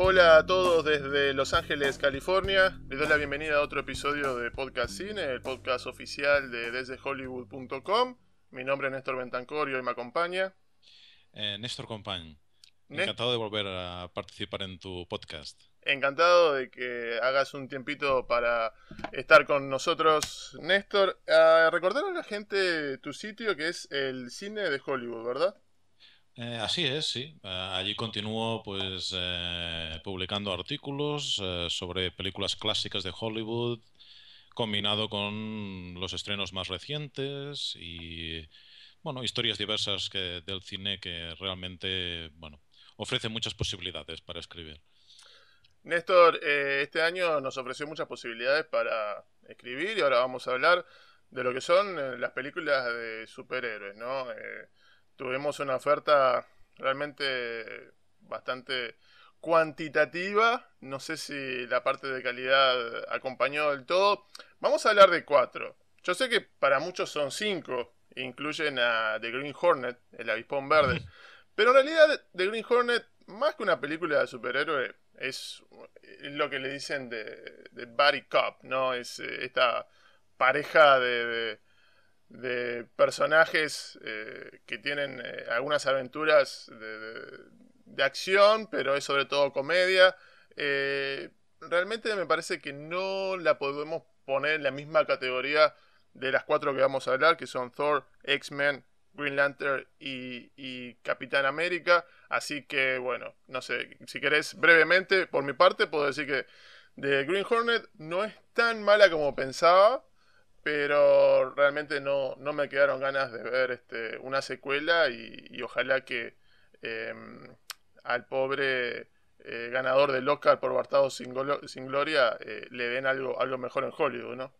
Hola a todos desde Los Ángeles, California. Les doy la bienvenida a otro episodio de Podcast Cine, el podcast oficial de desdehollywood.com. Mi nombre es Néstor Bentancor y hoy me acompaña. Eh, Néstor Compañ. ¿Eh? Encantado de volver a participar en tu podcast. Encantado de que hagas un tiempito para estar con nosotros, Néstor. Ah, recordar a la gente tu sitio que es el cine de Hollywood, ¿verdad? Eh, así es, sí. Ah, allí continúo pues eh, publicando artículos sobre películas clásicas de Hollywood, combinado con los estrenos más recientes y bueno, historias diversas que, del cine que realmente, bueno, ofrece muchas posibilidades para escribir. Néstor, eh, este año nos ofreció muchas posibilidades para escribir y ahora vamos a hablar de lo que son eh, las películas de superhéroes, ¿no? Eh, tuvimos una oferta realmente bastante cuantitativa, no sé si la parte de calidad acompañó del todo. Vamos a hablar de cuatro. Yo sé que para muchos son cinco, incluyen a The Green Hornet, el avispón verde. Pero en realidad, The Green Hornet, más que una película de superhéroe, es, lo que le dicen de, de Buddy Cop, ¿no? Es eh, esta pareja de, personajes eh, que tienen eh, algunas aventuras de, acción, pero es sobre todo comedia. realmente me parece que no la podemos poner en la misma categoría de las cuatro que vamos a hablar, que son Thor, X-Men Green Lantern y, Capitán América. Así que, bueno, no sé, si querés brevemente, por mi parte, puedo decir que The Green Hornet no es tan mala como pensaba, pero realmente no, no me quedaron ganas de ver este, una secuela y, ojalá que em, al pobre... Eh, ganador de Oscar por Bartado sin, Gloria, eh, le den algo, algo mejor en Hollywood, ¿no?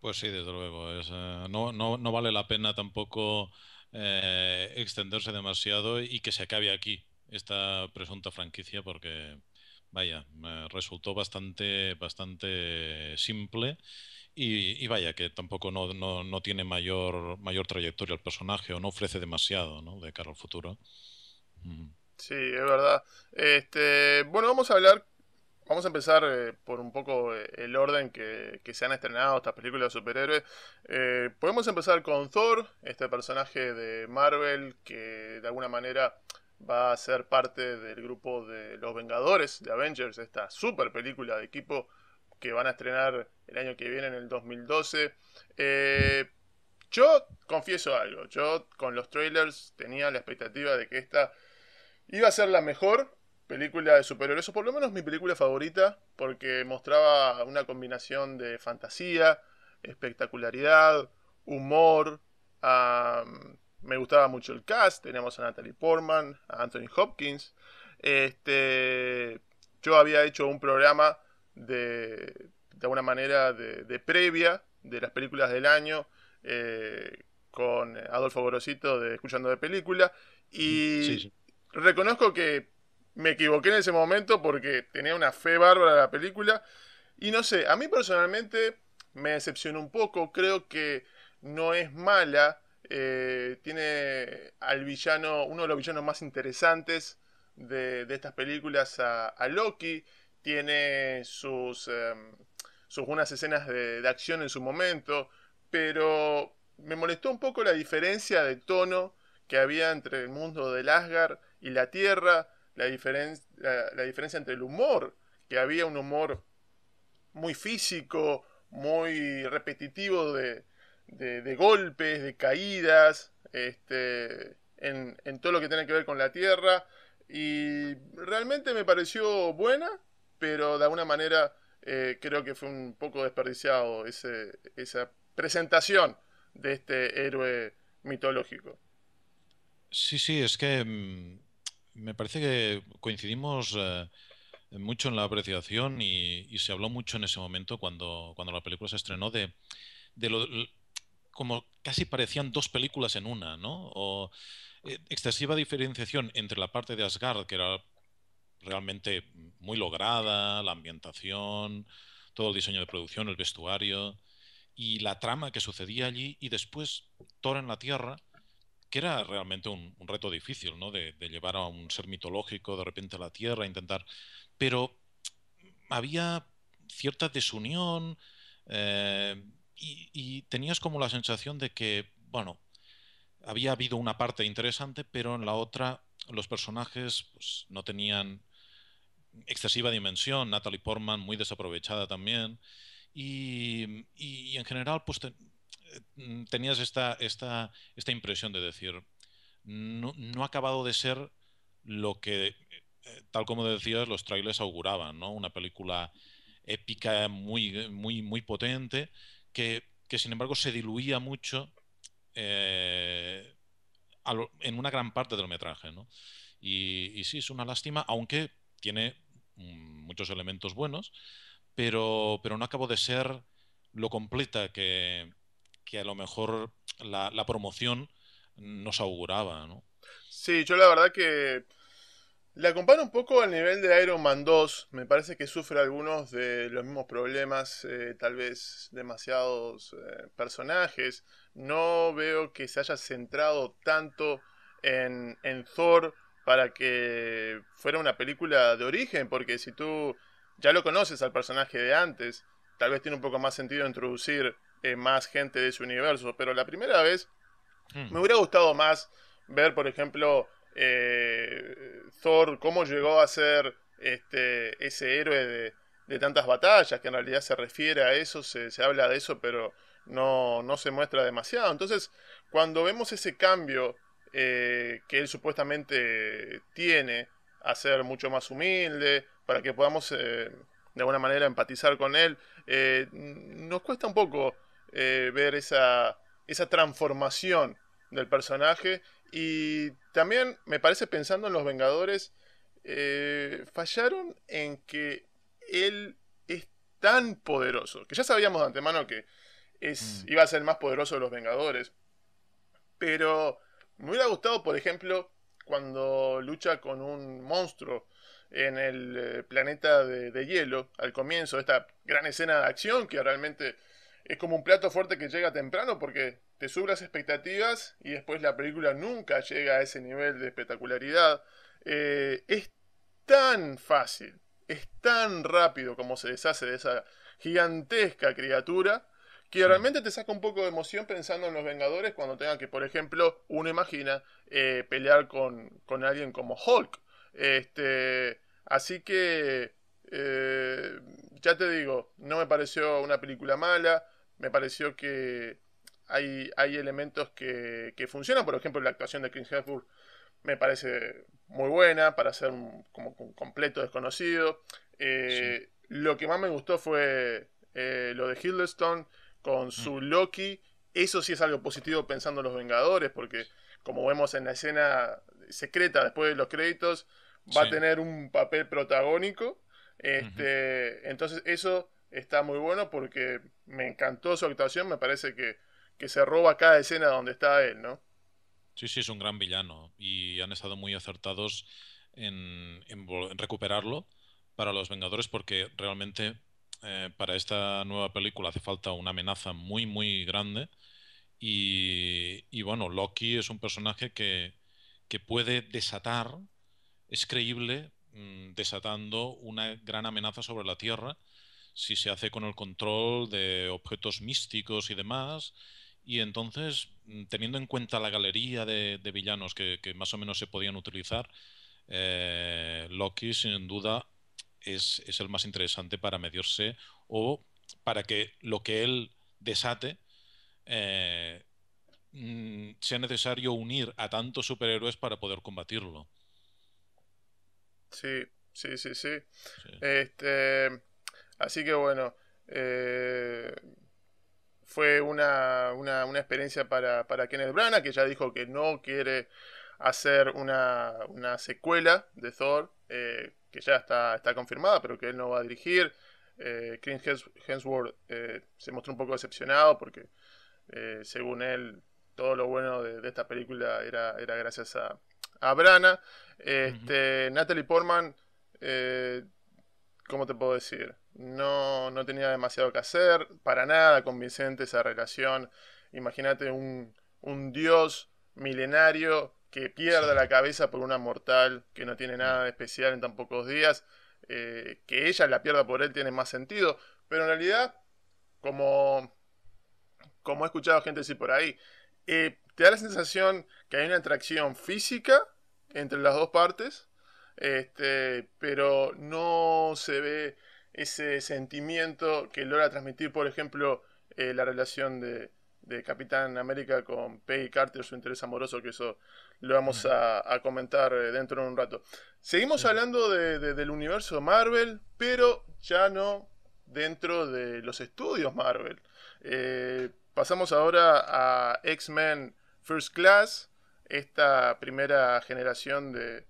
Pues sí, desde luego. Eh, no, no, no, vale la pena tampoco eh, extenderse demasiado y que se acabe aquí esta presunta franquicia porque, vaya, resultó bastante, bastante simple y, vaya, que tampoco no, no, tiene mayor, mayor trayectoria el personaje o no ofrece demasiado de cara al futuro. Mm. Sí, es verdad. Este, bueno, vamos a hablar Vamos a empezar eh, por un poco eh, el orden que, se han estrenado estas películas de superhéroes. Eh, podemos empezar con Thor, este personaje de Marvel que de alguna manera va a ser parte del grupo de los Vengadores, de Avengers, esta super película de equipo que van a estrenar el año que viene, en el 2012. yo confieso algo, yo con los trailers tenía la expectativa de que esta iba a ser la mejor película de superhéroes, o por lo menos mi película favorita, porque mostraba una combinación de fantasía, espectacularidad, humor. me gustaba mucho el cast, teníamos a Natalie Portman, a Anthony Hopkins. Este, yo había hecho un programa de, de alguna manera, de, de previa de las películas del año eh, con Adolfo Gorosito de Escuchando de Película. Y reconozco que me equivoqué en ese momento porque tenía una fe bárbara de la película. Y no sé, a mí personalmente me decepcionó un poco. Creo que no es mala. Eh, tiene al villano, uno de los villanos más interesantes de, estas películas, a, Loki. Tiene sus, em, sus unas escenas de, de acción en su momento. Pero me molestó un poco la diferencia de tono que había entre el mundo del Asgard y la Tierra la, diferencia entre el humor, que había un humor muy físico, muy repetitivo de, golpes, de caídas, este, en, todo lo que tiene que ver con la Tierra. Y realmente me pareció buena, pero de alguna manera eh, creo que fue un poco desperdiciado ese, esa presentación de este héroe mitológico. Sí, sí, es que mm, me parece que coincidimos eh, mucho en la apreciación y, se habló mucho en ese momento cuando, cuando la película se estrenó de, de lo, como casi parecían dos películas en una, ¿no? O eh, excesiva diferenciación entre la parte de Asgard, que era realmente muy lograda, la ambientación, todo el diseño de producción, el vestuario y la trama que sucedía allí, y después Tora en la Tierra, que era realmente un, reto difícil, ¿no? De, llevar a un ser mitológico de repente a la Tierra, intentar... Pero había cierta desunión eh, y, tenías como la sensación de que, bueno, había habido una parte interesante, pero en la otra los personajes pues, no tenían excesiva dimensión, Natalie Portman muy desaprovechada también, y, en general pues, Mm, tenías esta, esta, impresión de decir, no, ha acabado de ser lo que, eh, tal como decías, los trailers auguraban, ¿no? Una película épica, muy, muy, muy potente, que, sin embargo se diluía mucho eh, en una gran parte del metraje, Y, y sí, es una lástima, aunque tiene mm, muchos elementos buenos, pero, pero no acabo de ser lo completa que, que a lo mejor la, promoción nos auguraba, ¿no? Sí, yo la verdad que la comparo un poco al nivel de Iron Man 2. Me parece que sufre algunos de los mismos problemas, eh, tal vez demasiados eh, personajes. No veo que se haya centrado tanto en, en Thor para que fuera una película de origen, porque si tú ya lo conoces al personaje de antes, tal vez tiene un poco más sentido introducir eh, más gente de ese universo. Pero la primera vez hmm. me hubiera gustado más ver, por ejemplo, eh, Thor, cómo llegó a ser este, ese héroe de, tantas batallas, que en realidad se refiere a eso, se, habla de eso, pero no, se muestra demasiado. Entonces, cuando vemos ese cambio eh, que él supuestamente tiene a ser mucho más humilde, para que podamos de alguna manera empatizar con él, nos cuesta un poco eh, ver esa, transformación del personaje. Y también me parece pensando en los Vengadores, eh, fallaron en que él es tan poderoso, que ya sabíamos de antemano que es, mm. iba a ser el más poderoso de los Vengadores. Pero me hubiera gustado, por ejemplo, cuando lucha con un monstruo en el eh, planeta de, hielo al comienzo, esta gran escena de acción que realmente es como un plato fuerte que llega temprano porque te sube las expectativas y después la película nunca llega a ese nivel de espectacularidad. Eh, es tan fácil, es tan rápido como se deshace de esa gigantesca criatura que realmente te saca un poco de emoción pensando en los Vengadores cuando tengan que, por ejemplo, uno imagina eh, pelear con, alguien como Hulk. Este, así que, eh, ya te digo, no me pareció una película mala me pareció que hay, hay elementos que, funcionan. Por ejemplo, la actuación de Chris Hemsworth me parece muy buena para ser un, como un completo desconocido. Eh, lo que más me gustó fue eh, lo de Hiddleston con su mm. Loki. Eso sí es algo positivo pensando en los Vengadores, porque como vemos en la escena secreta después de los créditos, va a tener un papel protagónico. Este, entonces eso está muy bueno porque me encantó su actuación, me parece que, se roba cada escena donde está él, ¿no? Sí, sí, es un gran villano y han estado muy acertados en, recuperarlo para los Vengadores porque realmente eh, para esta nueva película hace falta una amenaza muy, muy grande y, bueno, Loki es un personaje que, puede desatar, es creíble, mm, desatando una gran amenaza sobre la Tierra si se hace con el control de objetos místicos y demás. Y entonces, mm, teniendo en cuenta la galería de, villanos que, más o menos se podían utilizar, eh, Loki sin duda es, el más interesante para medirse o para que lo que él desate eh, mm, sea necesario unir a tantos superhéroes para poder combatirlo. Sí, sí, sí, sí. sí. Este, Así que bueno, eh, fue una, experiencia para, para Kenneth Branagh, que ya dijo que no quiere hacer una, secuela de Thor, eh, que ya está, está confirmada, pero que él no va a dirigir. Eh, Hemsworth eh, se mostró un poco decepcionado porque, según él, todo lo bueno de, esta película era, era gracias a, a Brana. Este, Natalie Portman ¿cómo te puedo decir? No, no tenía demasiado que hacer, para nada convincente esa relación. Imagínate un, dios milenario que pierda la cabeza por una mortal que no tiene mm. nada de especial en tan pocos días. Eh, que ella la pierda por él tiene más sentido. Pero en realidad, como, como he escuchado gente decir por ahí, eh, te da la sensación que hay una atracción física entre las dos partes este, pero no se ve ese sentimiento que logra transmitir, por ejemplo, eh, la relación de, Capitán América con Peggy Carter, su interés amoroso, que eso lo vamos a, comentar eh, dentro de un rato. Seguimos hablando del universo Marvel, pero ya no dentro de los estudios Marvel. Eh, pasamos ahora a X-Men First Class, esta primera generación de,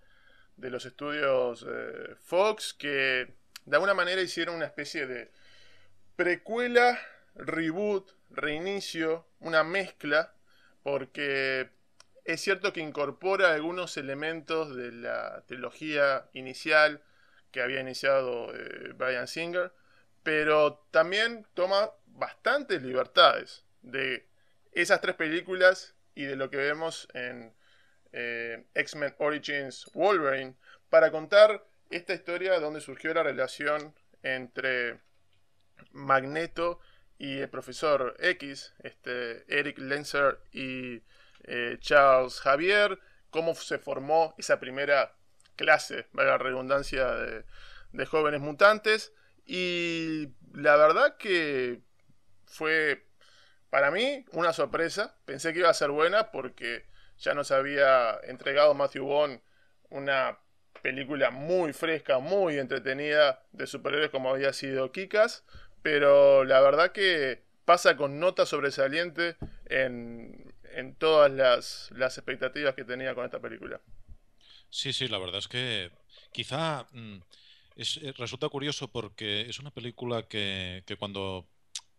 de los estudios eh, Fox, que de alguna manera hicieron una especie de precuela, reboot, reinicio, una mezcla, porque es cierto que incorpora algunos elementos de la trilogía inicial que había iniciado eh, Brian Singer, pero también toma bastantes libertades de esas tres películas y de lo que vemos en eh, X-Men Origins Wolverine, para contar esta historia donde surgió la relación entre Magneto y el profesor X, este, Eric Lenzer y eh, Charles Javier, cómo se formó esa primera clase, de la redundancia, de, de jóvenes mutantes. Y la verdad que fue para mí una sorpresa. Pensé que iba a ser buena porque ya nos había entregado Matthew Bond una película muy fresca, muy entretenida de superhéroes como había sido Kikas, pero la verdad que pasa con nota sobresaliente en, todas las, expectativas que tenía con esta película. Sí, sí, la verdad es que quizá mm, eh, resulta curioso porque es una película que, que cuando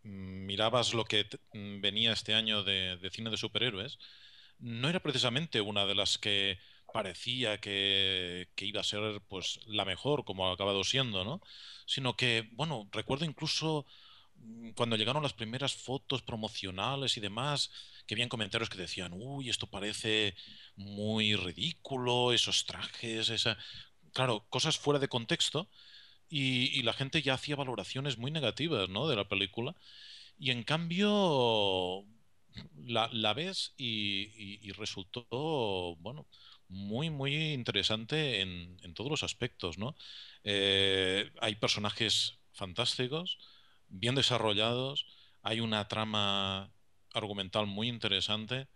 mm, mirabas lo que mm, venía este año de, de cine de superhéroes, no era precisamente una de las que parecía que, iba a ser pues la mejor, como ha acabado siendo, ¿no? Sino que, bueno, recuerdo incluso mm, cuando llegaron las primeras fotos promocionales y demás, que habían comentarios que decían, uy, esto parece muy ridículo, esos trajes, esa... Claro, cosas fuera de contexto y, y la gente ya hacía valoraciones muy negativas, ¿no? De la película. Y en cambio, la, ves y, resultó, bueno, muy, muy interesante en, todos los aspectos, ¿no? Eh, hay personajes fantásticos, bien desarrollados, hay una trama argumental muy interesante,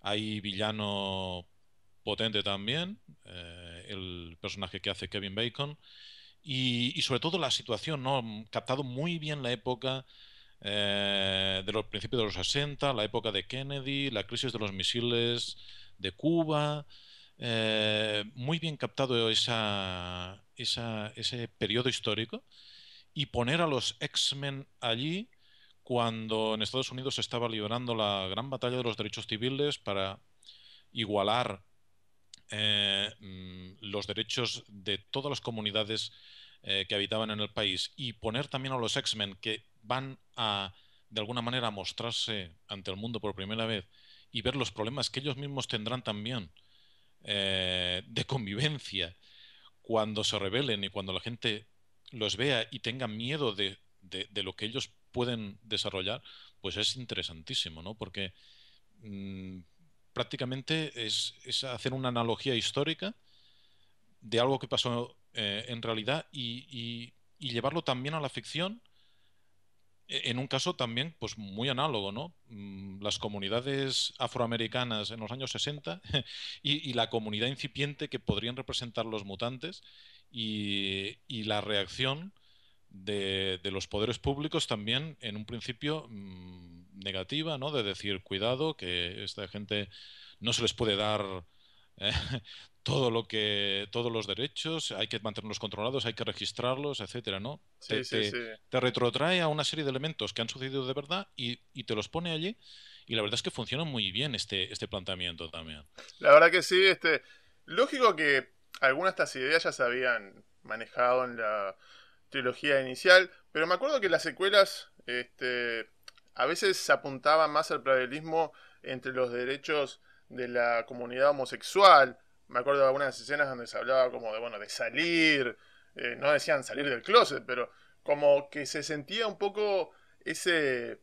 hay villano potente también, eh, el personaje que hace Kevin Bacon, y, y, sobre todo la situación, ¿no? Captado muy bien la época, eh, de los principios de los 60, la época de Kennedy, la crisis de los misiles de Cuba. Eh, muy bien captado ese periodo histórico y poner a los X-Men allí cuando en Estados Unidos se estaba librando la gran batalla de los derechos civiles para igualar eh, mm, los derechos de todas las comunidades que habitaban en el país y poner también a los X-Men que van a, de alguna manera, mostrarse ante el mundo por primera vez y ver los problemas que ellos mismos tendrán también eh, de convivencia cuando se rebelen y cuando la gente los vea y tenga miedo de, de, lo que ellos pueden desarrollar, pues es interesantísimo, ¿no? Porque mm, prácticamente es, hacer una analogía histórica de algo que pasó eh, en realidad y, llevarlo también a la ficción e, en un caso también pues muy análogo, ¿no? Mm, las comunidades afroamericanas en los años 60 y, la comunidad incipiente que podrían representar los mutantes y, la reacción de, los poderes públicos también en un principio mm, negativa, ¿no? De decir, cuidado, que esta gente no se les puede dar eh, todo lo que todos los derechos hay que mantenerlos controlados hay que registrarlos etcétera no te, retrotrae a una serie de elementos que han sucedido de verdad y, y, te los pone allí y la verdad es que funciona muy bien este este planteamiento también la verdad que sí este lógico que algunas de estas ideas ya se habían manejado en la trilogía inicial pero me acuerdo que las secuelas este a veces se apuntaba más al paralelismo entre los derechos de la comunidad homosexual me acuerdo de algunas escenas donde se hablaba como de, bueno, de salir, eh, no decían salir del closet, pero como que se sentía un poco ese,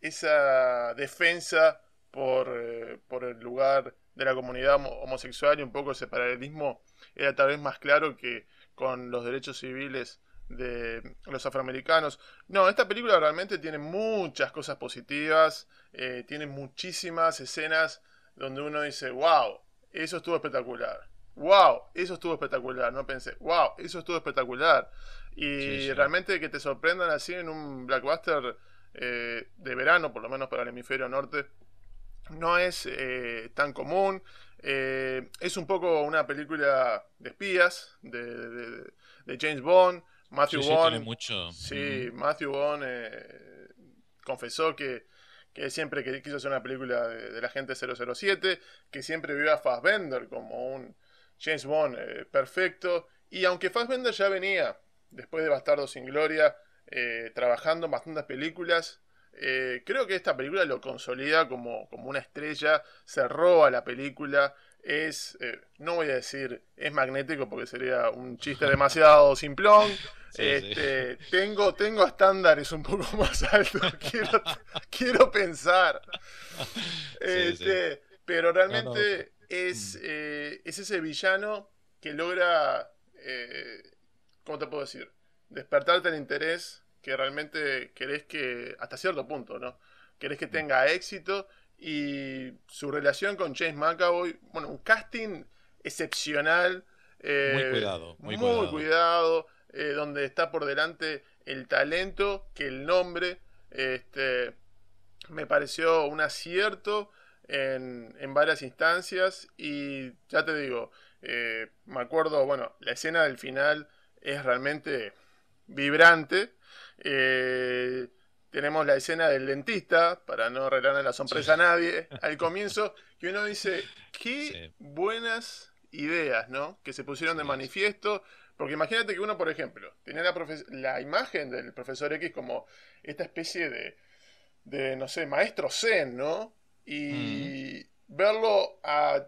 esa defensa por, eh, por el lugar de la comunidad homosexual y un poco ese paralelismo era tal vez más claro que con los derechos civiles de los afroamericanos. No, esta película realmente tiene muchas cosas positivas, eh, tiene muchísimas escenas donde uno dice, wow, eso estuvo espectacular. ¡Wow! Eso estuvo espectacular. No pensé, ¡Wow! Eso estuvo espectacular. Y realmente que te sorprendan así en un blackbuster eh, de verano, por lo menos para el hemisferio norte, no es eh, tan común. Eh, es un poco una película de espías, de, James Bond. Matthew Bond. Sí, Matthew Bond confesó que que siempre quiso hacer una película de, la gente 007, que siempre vio a Fassbender como un James Bond eh, perfecto. Y aunque Fassbender ya venía, después de Bastardo sin Gloria, eh, trabajando en bastantes películas, eh, creo que esta película lo consolida como, como una estrella, cerró a la película es, eh, no voy a decir es magnético porque sería un chiste demasiado simplón. este, Tengo, tengo estándares un poco más altos, quiero, pensar. Este, pero realmente Es, mm. eh, es ese villano que logra, eh, ¿cómo te puedo decir? Despertarte el interés que realmente querés que, hasta cierto punto, ¿no? Querés que mm. tenga éxito y su relación con James McAvoy, bueno, un casting excepcional. Eh, muy cuidado, muy, cuidado. Eh, donde está por delante el talento que el nombre. Este, me pareció un acierto en, en varias instancias y ya te digo, eh, me acuerdo, bueno, la escena del final es realmente vibrante tenemos la escena del dentista, para no arreglarle la sorpresa a nadie, al comienzo, que uno dice, qué buenas ideas, ¿no? Que se pusieron de manifiesto. Porque imagínate que uno, por ejemplo, tenía la, imagen del profesor X como esta especie de, no sé, maestro zen, ¿no? Y mm. verlo a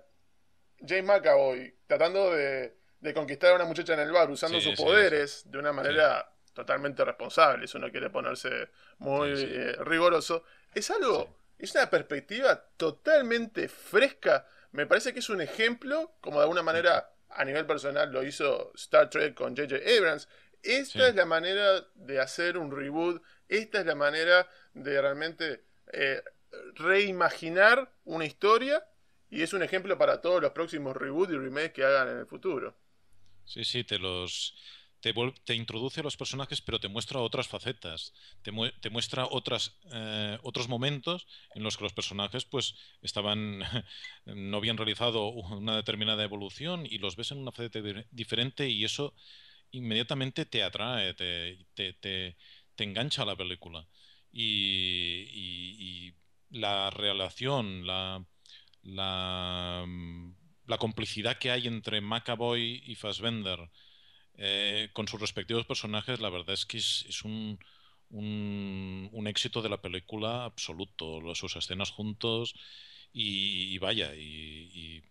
James McAvoy tratando de, conquistar a una muchacha en el bar, usando sus poderes de una manera totalmente responsable, eso uno quiere ponerse muy eh, rigoroso, es algo, es una perspectiva totalmente fresca. Me parece que es un ejemplo, como de alguna manera a nivel personal lo hizo Star Trek con J.J. Abrams. Esta es la manera de hacer un reboot, esta es la manera de realmente eh, reimaginar una historia y es un ejemplo para todos los próximos reboots y remakes que hagan en el futuro. Sí, sí, te los te, introduce a los personajes, pero te muestra otras facetas, te, muestra otras, eh, otros momentos en los que los personajes pues estaban, no habían realizado una determinada evolución y los ves en una faceta diferente y eso inmediatamente te atrae, te, te engancha a la película. Y, y, la relación, la, la, mm, la complicidad que hay entre Macaboy y Fassbender, eh, con sus respectivos personajes, la verdad es que es, un, un, éxito de la película absoluto. Sus escenas juntos y, vaya, y,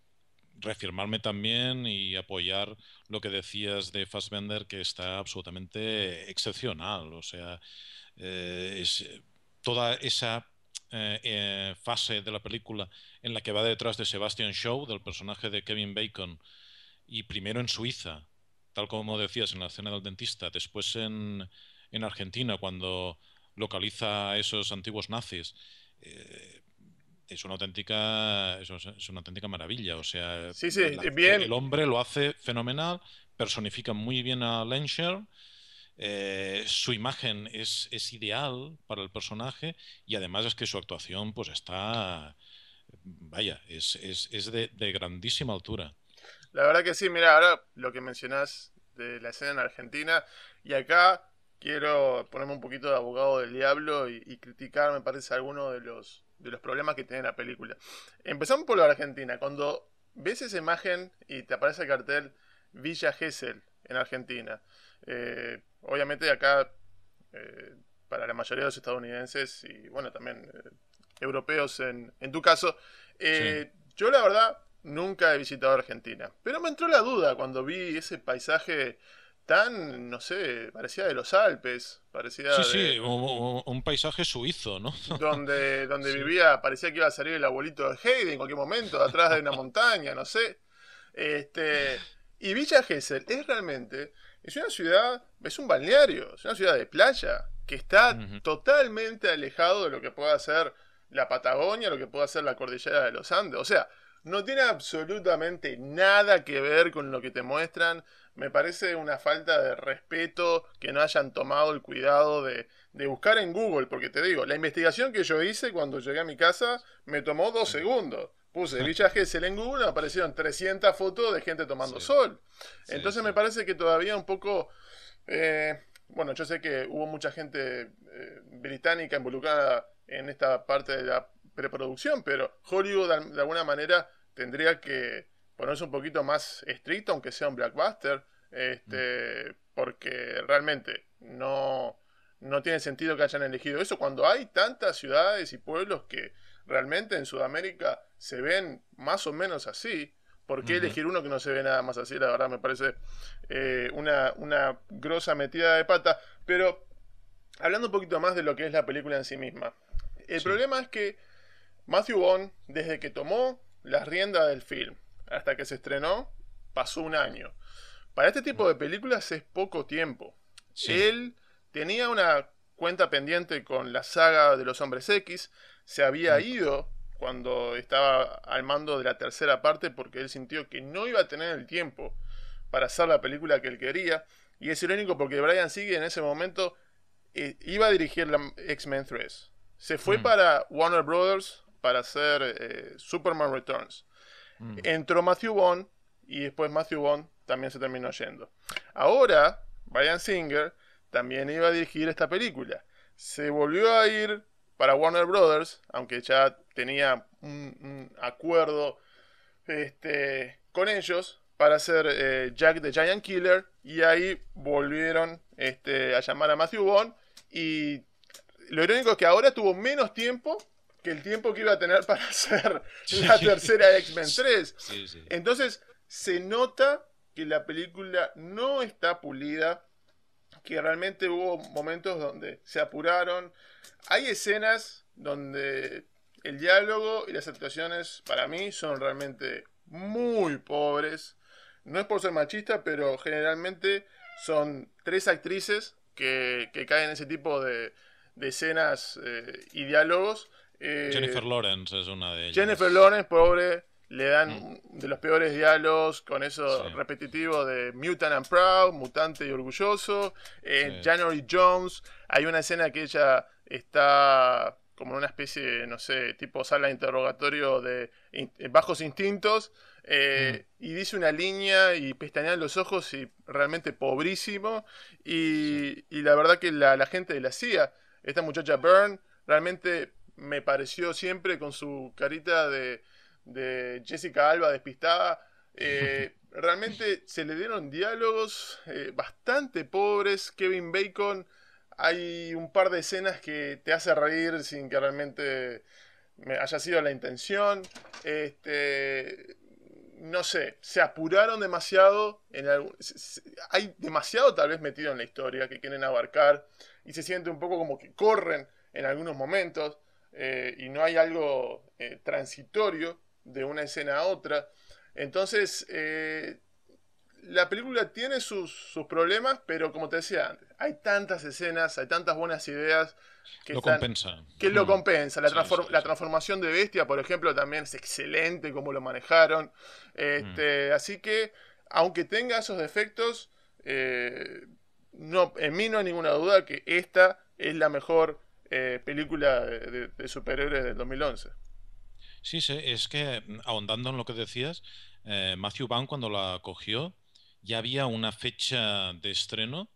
reafirmarme también y apoyar lo que decías de Fassbender, que está absolutamente excepcional. O sea, eh, es toda esa eh, fase de la película en la que va detrás de Sebastian Shaw, del personaje de Kevin Bacon, y primero en Suiza, tal como decías, en la escena del dentista, después en, Argentina, cuando localiza a esos antiguos nazis. Eh, es una auténtica es una auténtica maravilla o sea el hombre lo hace fenomenal personifica muy bien a Lenscher eh, su imagen es, es, ideal para el personaje y además es que su actuación pues está vaya es, es, es de, grandísima altura la verdad que sí, mira, ahora lo que mencionás de la escena en Argentina, y acá quiero ponerme un poquito de abogado del diablo y, criticar, me parece, alguno de los, de los problemas que tiene la película. Empezamos por la Argentina. Cuando ves esa imagen y te aparece el cartel Villa Gesell en Argentina, eh, obviamente acá, eh, para la mayoría de los estadounidenses y bueno, también eh, europeos en, tu caso, yo la verdad Nunca he visitado Argentina. Pero me entró la duda cuando vi ese paisaje tan, no sé, parecía de los Alpes. Parecía sí, sí, un, paisaje suizo, ¿no? Donde, donde vivía, parecía que iba a salir el abuelito de Heidi en cualquier momento, detrás atrás de una montaña, no sé. Este, y Villa Gesell es realmente, es una ciudad, es un balneario, es una ciudad de playa, que está totalmente alejado de lo que pueda ser la Patagonia, lo que pueda ser la cordillera de los Andes. O sea, no tiene absolutamente nada que ver con lo que te muestran. Me parece una falta de respeto que no hayan tomado el cuidado de, buscar en Google, porque te digo, la investigación que yo hice cuando llegué a mi casa me tomó dos segundos. Puse Villa Gesell en Google, aparecieron 300 fotos de gente tomando sol. Entonces me parece que todavía un poco... Eh, bueno, yo sé que hubo mucha gente eh, británica involucrada en esta parte de la reproducción, pero Hollywood de alguna manera tendría que ponerse un poquito más estricto, aunque sea un blackbuster, este, mm. porque realmente no, no tiene sentido que hayan elegido eso cuando hay tantas ciudades y pueblos que realmente en Sudamérica se ven más o menos así. ¿Por qué elegir uno que no se ve nada más así? La verdad me parece eh, una, grosa metida de pata. Pero hablando un poquito más de lo que es la película en sí misma. El problema es que Matthew Bond, desde que tomó las riendas del film hasta que se estrenó, pasó un año. Para este tipo de películas es poco tiempo. Él tenía una cuenta pendiente con la saga de los hombres X, se había ido cuando estaba al mando de la tercera parte porque él sintió que no iba a tener el tiempo para hacer la película que él quería. Y es irónico porque Brian Sigue en ese momento eh, iba a dirigir la X-Men 3. Se fue mm. para Warner Brothers para hacer eh, Superman Returns. Mm. Entró Matthew Bond y después Matthew Bond también se terminó yendo. Ahora, Brian Singer también iba a dirigir esta película. Se volvió a ir para Warner Brothers, aunque ya tenía un, acuerdo este, con ellos para hacer eh, Jack the Giant Killer y ahí volvieron este, a llamar a Matthew Bond y lo irónico es que ahora tuvo menos tiempo que el tiempo que iba a tener para hacer la tercera X-Men 3. Entonces, se nota que la película no está pulida, que realmente hubo momentos donde se apuraron. Hay escenas donde el diálogo y las actuaciones para mí son realmente muy pobres. No es por ser machista, pero generalmente son tres actrices que, caen en ese tipo de, escenas eh, y diálogos eh, Jennifer Lawrence es una de ellas. Jennifer Lawrence, pobre, le dan mm. de los peores diálogos con eso repetitivo de Mutant and Proud, mutante y orgulloso. Eh, January Jones, hay una escena que ella está como en una especie, no sé, tipo sala de interrogatorio de eh, bajos instintos. Mm. Y dice una línea y pestañean los ojos y realmente pobrísimo. Y, la verdad que la, gente de la CIA, esta muchacha Byrne, realmente me pareció siempre con su carita de, Jessica Alba despistada. Eh, realmente se le dieron diálogos eh, bastante pobres. Kevin Bacon, hay un par de escenas que te hace reír sin que realmente haya sido la intención. Este, no sé, se apuraron demasiado. En hay demasiado tal vez metido en la historia que quieren abarcar y se siente un poco como que corren en algunos momentos. Eh, y no hay algo eh, transitorio de una escena a otra. Entonces, eh, la película tiene sus, problemas, pero como te decía antes, hay tantas escenas, hay tantas buenas ideas que lo compensa. Que lo compensa. La, transformación de Bestia, por ejemplo, también es excelente como lo manejaron. Este, mm. Así que, aunque tenga esos defectos, no, en mí no hay ninguna duda que esta es la mejor eh, película de, superhéroes del 2011. Sí, sí, es que mm, ahondando en lo que decías, eh, Matthew Vaughn cuando la cogió ya había una fecha de estreno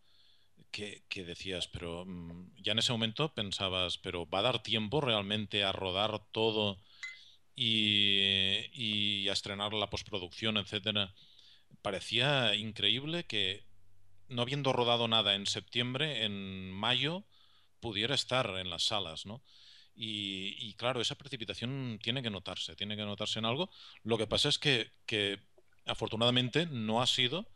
que, decías, pero mm, ya en ese momento pensabas, pero ¿va a dar tiempo realmente a rodar todo y, y a estrenar la postproducción, etcétera? Parecía increíble que no habiendo rodado nada en septiembre, en mayo pudiera estar en las salas, ¿no? Y, claro, esa precipitación tiene que notarse, tiene que notarse en algo. Lo que pasa es que, afortunadamente no ha sido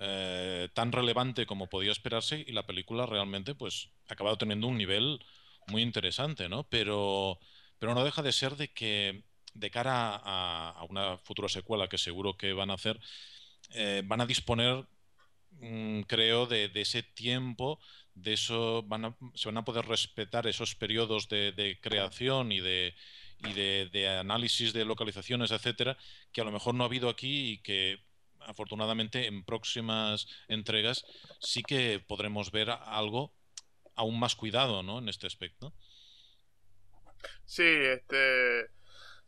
eh, tan relevante como podía esperarse y la película realmente pues ha acabado teniendo un nivel muy interesante, ¿no? Pero, pero no deja de ser de que de cara a, una futura secuela que seguro que van a hacer, eh, van a disponer, mm, creo, de ese tiempo de eso se van a poder respetar esos periodos de, creación y de, análisis de localizaciones, etcétera, que a lo mejor no ha habido aquí y que afortunadamente en próximas entregas sí que podremos ver algo aún más cuidado en este aspecto. Sí, este,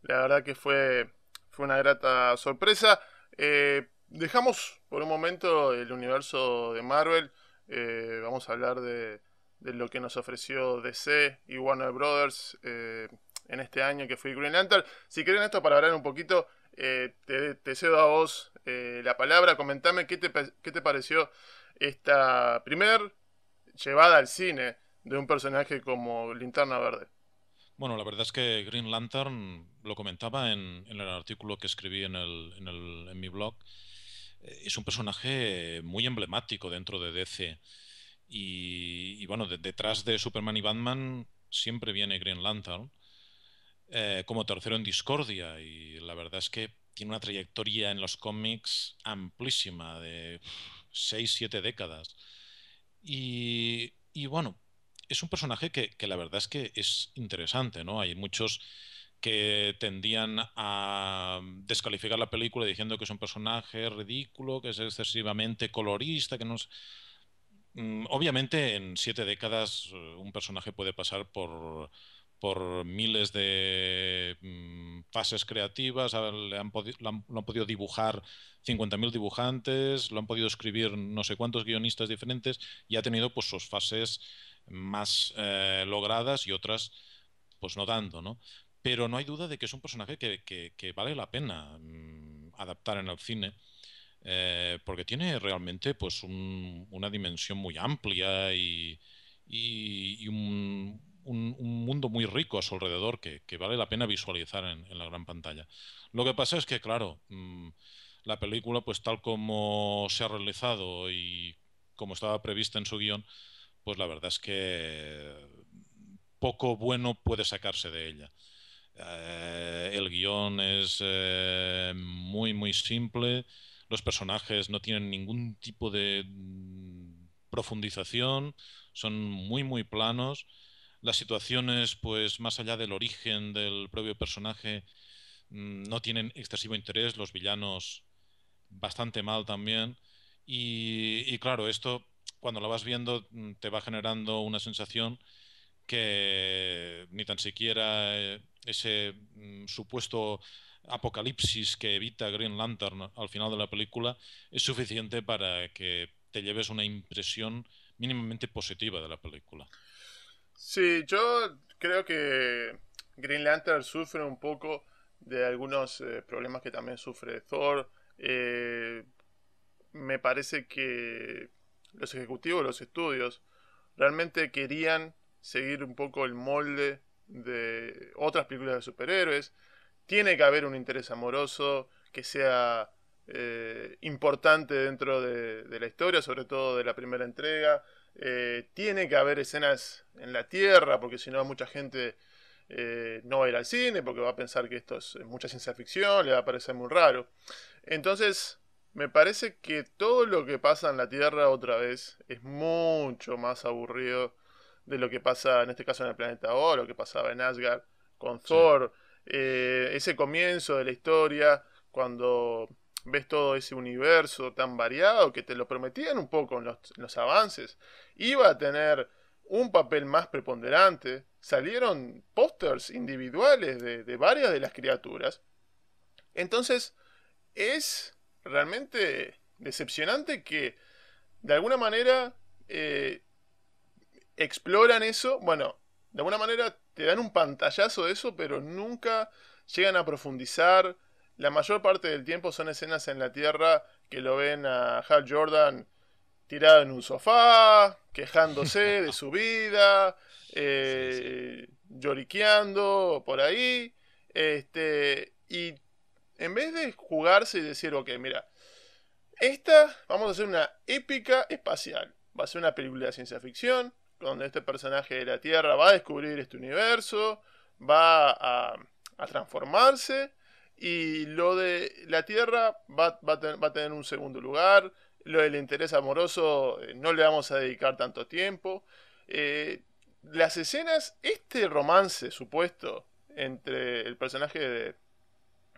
la verdad que fue, fue una grata sorpresa. Eh, dejamos por un momento el universo de Marvel eh, vamos a hablar de, lo que nos ofreció DC y Warner Brothers eh, en este año que fue Green Lantern. Si quieren esto para hablar un poquito, eh, te, cedo a vos la palabra. Comentame qué te, pareció esta primer llevada al cine de un personaje como Linterna Verde. Bueno, la verdad es que Green Lantern lo comentaba en, el artículo que escribí en mi blog. Eh, es un personaje muy emblemático dentro de DC. Y, bueno, detrás de Superman y Batman siempre viene Green Lantern eh, como tercero en discordia. Y la verdad es que tiene una trayectoria en los cómics amplísima, de 6, 7 décadas. Y, y, bueno, es un personaje que, que, la verdad es que es interesante, ¿no? Hay muchos que tendían a mm, descalificar la película diciendo que es un personaje ridículo, que es excesivamente colorista, que no mm, Obviamente en siete décadas eh, un personaje puede pasar por, por miles de mm, fases creativas, lo, han, podido dibujar 50.000 dibujantes, lo han podido escribir no sé cuántos guionistas diferentes y ha tenido pues sus fases más eh, logradas y otras pues no dando. ¿no? Pero no hay duda de que es un personaje que, vale la pena mm, adaptar en el cine. Eh, porque tiene realmente pues una dimensión muy amplia y, un, mundo muy rico a su alrededor que, vale la pena visualizar en, la gran pantalla. Lo que pasa es que, claro, mm, la película, pues tal como se ha realizado y como estaba prevista en su guión, pues la verdad es que poco bueno puede sacarse de ella. Eh, el guión es eh, muy, muy simple. Los personajes no tienen ningún tipo de mm, profundización. Son muy, muy planos. Las situaciones, pues más allá del origen del propio personaje, mm, no tienen excesivo interés. Los villanos bastante mal también. Y, y claro, esto cuando lo vas viendo mm, te va generando una sensación que ni tan siquiera eh, ese mm, supuesto apocalipsis que evita Green Lantern al final de la película es suficiente para que te lleves una impresión mínimamente positiva de la película. Sí, yo creo que Green Lantern sufre un poco de algunos eh, problemas que también sufre Thor. Eh, me parece que los ejecutivos, los estudios, realmente querían seguir un poco el molde de otras películas de superhéroes. Tiene que haber un interés amoroso que sea eh, importante dentro de, la historia, sobre todo de la primera entrega. Eh, tiene que haber escenas en la Tierra, porque si no mucha gente eh, no va a ir al cine, porque va a pensar que esto es mucha ciencia ficción, le va a parecer muy raro. Entonces, me parece que todo lo que pasa en la Tierra otra vez es mucho más aburrido de lo que pasa en este caso en el planeta O, lo que pasaba en Asgard con Thor, eh, ese comienzo de la historia, cuando ves todo ese universo tan variado que te lo prometían un poco en los, avances, iba a tener un papel más preponderante, salieron pósters individuales de, varias de las criaturas. Entonces, es realmente decepcionante que de alguna manera eh, exploran eso, bueno, de alguna manera te dan un pantallazo de eso, pero nunca llegan a profundizar. La mayor parte del tiempo son escenas en la Tierra que lo ven a Hal Jordan tirado en un sofá, quejándose de su vida, eh, lloriqueando por ahí. Este, y en vez de jugarse y decir, ok, mira, esta vamos a hacer una épica espacial. Va a ser una película de ciencia ficción, donde este personaje de la Tierra va a descubrir este universo, va a, transformarse y lo de la Tierra va, a tener un segundo lugar, lo del interés amoroso eh, no le vamos a dedicar tanto tiempo. Eh, las escenas, este romance supuesto entre el personaje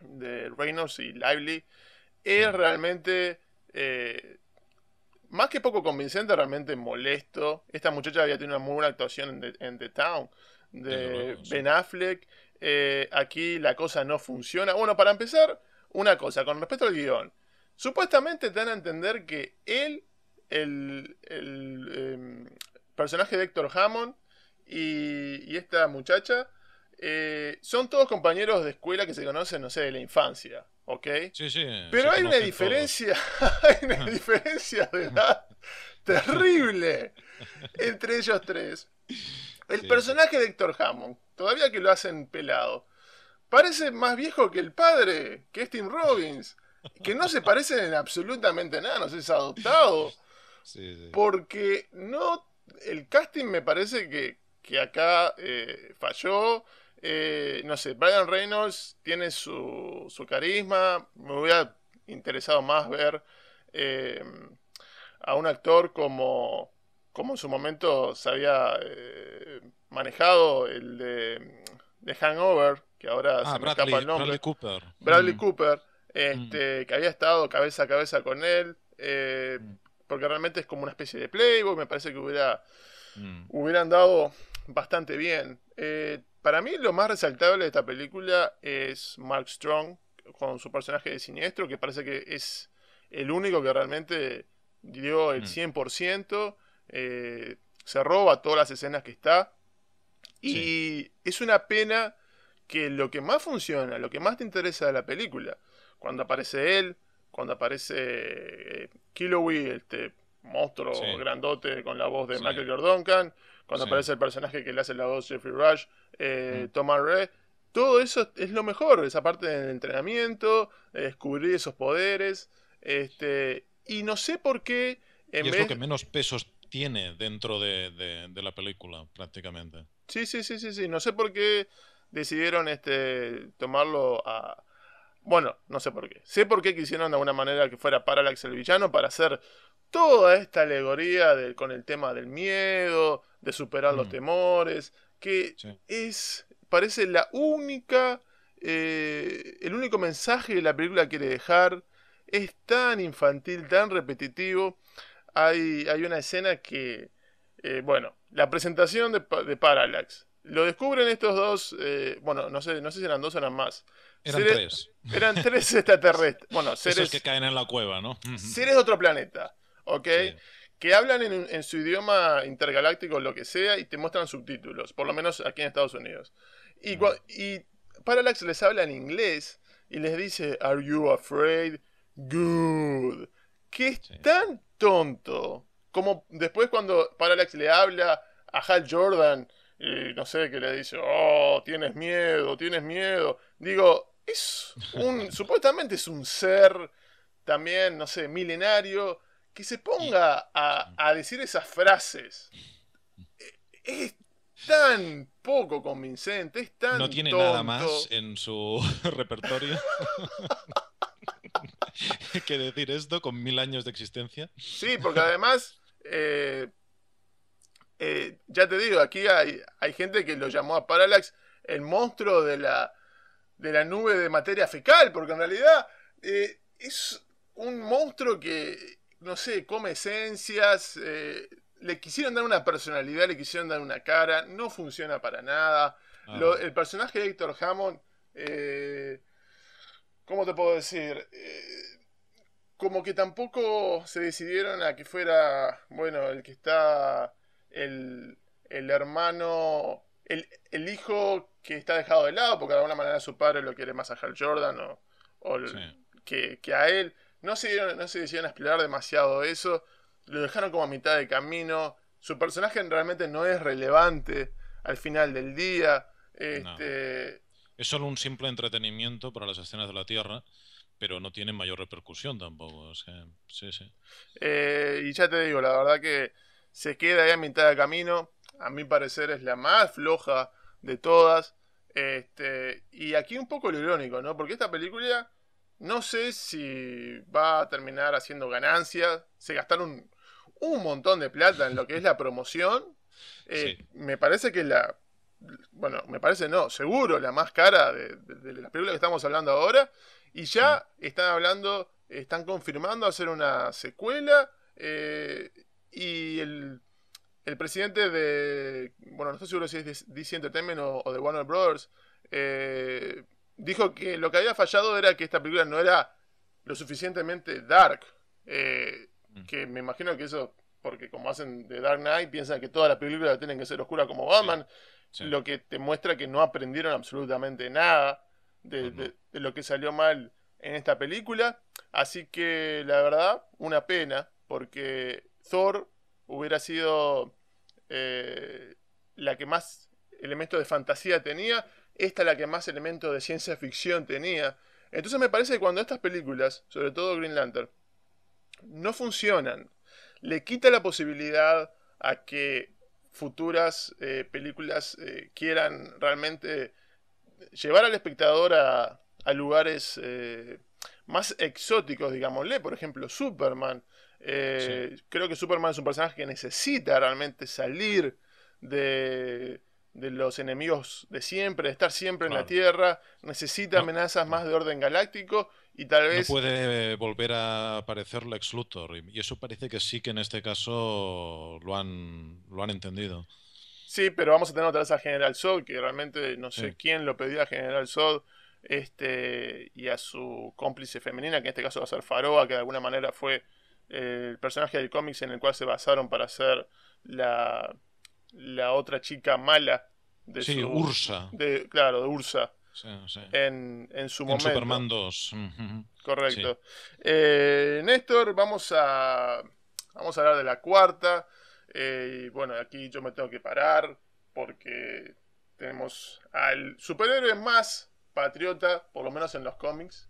de, Reynolds y Lively es realmente... Eh, más que poco convincente, realmente molesto. Esta muchacha había tenido una muy buena actuación en The, Town de Ben Affleck. Eh, aquí la cosa no funciona. Bueno, para empezar, una cosa, con respecto al guión. Supuestamente te dan a entender que él, el, em, personaje de Héctor Hammond y esta muchacha eh, son todos compañeros de escuela que se conocen, no sé, de la infancia, ¿ok? Pero hay una diferencia, hay una diferencia de terrible entre ellos tres. El personaje de Héctor Hammond, todavía que lo hacen pelado, parece más viejo que el padre, que es Tim Robbins, que no se parecen en absolutamente nada, no sé, es adoptado. Porque no, el casting me parece que, acá eh, falló eh, no sé, Brian Reynolds tiene su, su, carisma, me hubiera interesado más ver em, a un actor como, como en su momento se había eh, manejado el de, Hangover, que ahora ah, se escapa el nombre. Bradley Cooper. Bradley mm. Cooper, este, mm. que había estado cabeza a cabeza con él, eh, mm. porque realmente es como una especie de playboy, me parece que hubiera, Hubiera andado bastante bien. Para mí lo más resaltable de esta película es Mark Strong con su personaje de siniestro, que parece que es el único que realmente dio el 100%, mm. eh, se roba todas las escenas que está. Y es una pena que lo que más funciona, lo que más te interesa de la película, cuando aparece él, cuando aparece eh, este monstruo grandote con la voz de Michael Jordan cuando aparece el personaje que le hace la voz Jeffrey Rush, eh, mm. Todo eso es lo mejor, esa parte del entrenamiento, eh, descubrir esos poderes. Este, y no sé por qué. y es lo que menos pesos tiene dentro de, la película, prácticamente. Sí, sí, sí, sí, sí. No sé por qué decidieron este, tomarlo a. Bueno, no sé por qué. Sé por qué quisieron de alguna manera que fuera Parallax el villano para hacer toda esta alegoría con el tema del miedo, de superar los mm. temores, que es, parece la única, eh, el único mensaje que la película quiere dejar, es tan infantil, tan repetitivo, hay, hay una escena que, eh, bueno, la presentación de, Parallax, lo descubren estos dos, eh, bueno, no sé, no sé si eran dos o eran más, eran tres. Eran tres extraterrestres. Bueno, seres. que caen en la cueva, ¿no? Seres de otro planeta. ¿Ok? que hablan en, su idioma intergaláctico, lo que sea, y te muestran subtítulos, por lo menos aquí en Estados Unidos. Y, mm. y Parallax les habla en inglés y les dice, ¿Are you afraid? Good. Que es tan tonto. Como después cuando Parallax le habla a Hal Jordan, y no sé, que le dice, oh, tienes miedo, tienes miedo. Digo, es un, supuestamente es un ser también, no sé, milenario que se ponga a, decir esas frases eh, es tan poco convincente, es tan. No tiene nada más en su repertorio. que decir esto con mil años de existencia. Sí, porque además, eh, eh, ya te digo, aquí hay, hay gente que lo llamó a Parallax el monstruo de la, de la nube de materia fecal, porque en realidad es un monstruo que no sé, come esencias, eh, le quisieron dar una personalidad, le quisieron dar una cara, no funciona para nada. Ah. el personaje de Héctor Hammond, eh, ¿cómo te puedo decir? Eh, como que tampoco se decidieron a que fuera, bueno, el que está el, el hermano, el, el, hijo que está dejado de lado, porque de alguna manera su padre lo quiere más a Hal Jordan o, que, a él. No se, no decidieron a explorar demasiado eso. Lo dejaron como a mitad de camino. Su personaje realmente no es relevante al final del día. Este, es solo un simple entretenimiento para las escenas de la Tierra, pero no tiene mayor repercusión tampoco. Eh, y ya te digo, la verdad que se queda ahí a mitad de camino. A mi parecer es la más floja de todas. Este, y aquí un poco lo irónico, ¿no? Porque esta película no sé si va a terminar haciendo ganancias. Se gastaron un montón de plata en lo que es la promoción. Eh, me parece que la. Bueno, me parece no, seguro la más cara de, de, las películas que estamos hablando ahora. Y ya están hablando, están confirmando hacer una secuela. Eh, y el, el, presidente de. Bueno, no estoy seguro si es DC Entertainment o, o de Warner Brothers. Eh, dijo que lo que había fallado era que esta película no era lo suficientemente dark. Eh, mm. que me imagino que eso, porque como hacen de Dark Knight, piensan que todas las películas tienen que ser oscuras como Batman, lo que te muestra que no aprendieron absolutamente nada de, lo que salió mal en esta película. Así que la verdad, una pena, porque Thor hubiera sido eh, la que más elementos de fantasía tenía esta es la que más elementos de ciencia ficción tenía. Entonces me parece que cuando estas películas, sobre todo Green Lantern, no funcionan, le quita la posibilidad a que futuras eh, películas eh, quieran realmente llevar al espectador a, a lugares eh, más exóticos, digámosle, por ejemplo, Superman. Creo que Superman es un personaje que necesita realmente salir de, de los enemigos de siempre, de estar siempre en la Tierra, necesita amenazas más de orden galáctico y tal vez... puede eh, volver a aparecer Lex Luthor y eso parece que sí que en este caso lo han, lo han entendido. Sí, pero vamos a tener otra vez a General Zod, que realmente no sé quién lo pedía a General Zod este, y a su cómplice femenina, que en este caso va a ser Faroa, que de alguna manera fue el personaje del cómics en el cual se basaron para hacer la la otra chica mala de Ursa. De, claro, de Ursa. En, su momento. Superman 2. Correcto. Eh, Néstor, vamos a, vamos a hablar de la cuarta. Eh, y bueno, aquí yo me tengo que parar porque tenemos al superhéroe más patriota, por lo menos en los cómics,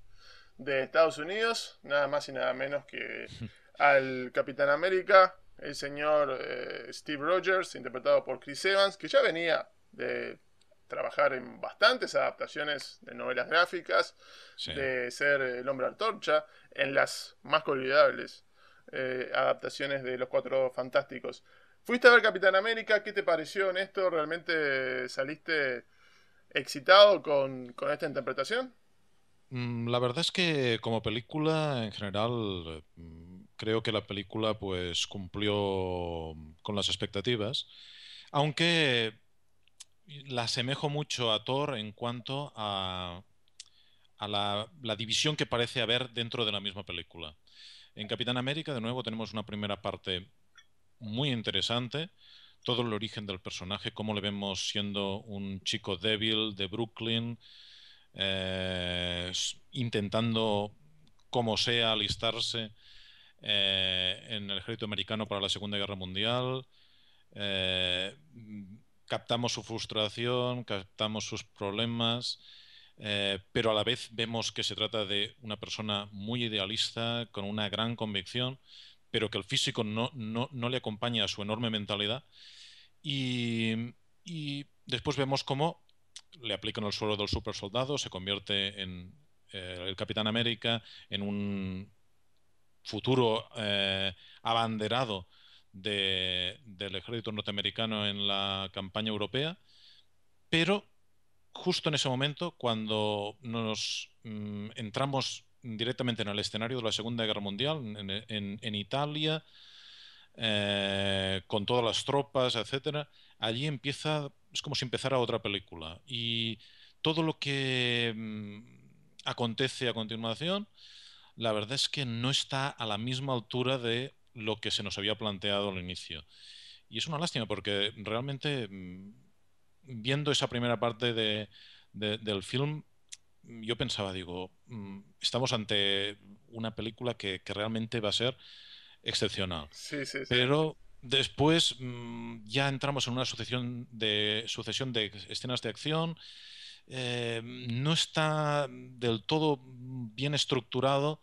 de Estados Unidos, nada más y nada menos que al Capitán América, el señor eh, Steve Rogers, interpretado por Chris Evans, que ya venía de trabajar en bastantes adaptaciones de novelas gráficas, de ser el hombre antorcha, en las más olvidables eh, adaptaciones de Los Cuatro Fantásticos. Fuiste a ver Capitán América, ¿qué te pareció en esto? ¿Realmente saliste excitado con, con esta interpretación? Mm, la verdad es que como película en general eh, creo que la película pues cumplió mm, con las expectativas, aunque la asemejo mucho a Thor en cuanto a, a la, división que parece haber dentro de la misma película. En Capitán América, de nuevo, tenemos una primera parte muy interesante, todo el origen del personaje, cómo le vemos siendo un chico débil de Brooklyn, eh, intentando como sea alistarse eh, en el ejército americano para la Segunda Guerra Mundial. Eh, captamos su frustración, captamos sus problemas, eh, pero a la vez vemos que se trata de una persona muy idealista, con una gran convicción, pero que el físico no, le acompaña a su enorme mentalidad. Y, y, después vemos cómo le aplican el suelo del supersoldado, se convierte en el Capitán América, en un futuro eh, abanderado del ejército norteamericano en la campaña europea, pero justo en ese momento, cuando nos mm, entramos directamente en el escenario de la Segunda Guerra Mundial, en, Italia, eh, con todas las tropas, etc., allí empieza, es como si empezara otra película. Y todo lo que mm, acontece a continuación la verdad es que no está a la misma altura de lo que se nos había planteado al inicio. Y es una lástima porque realmente mm, viendo esa primera parte de, del film, yo pensaba, digo, mm, estamos ante una película que, realmente va a ser excepcional. Pero después mm, ya entramos en una sucesión de, sucesión de escenas de acción eh, no está del todo bien estructurado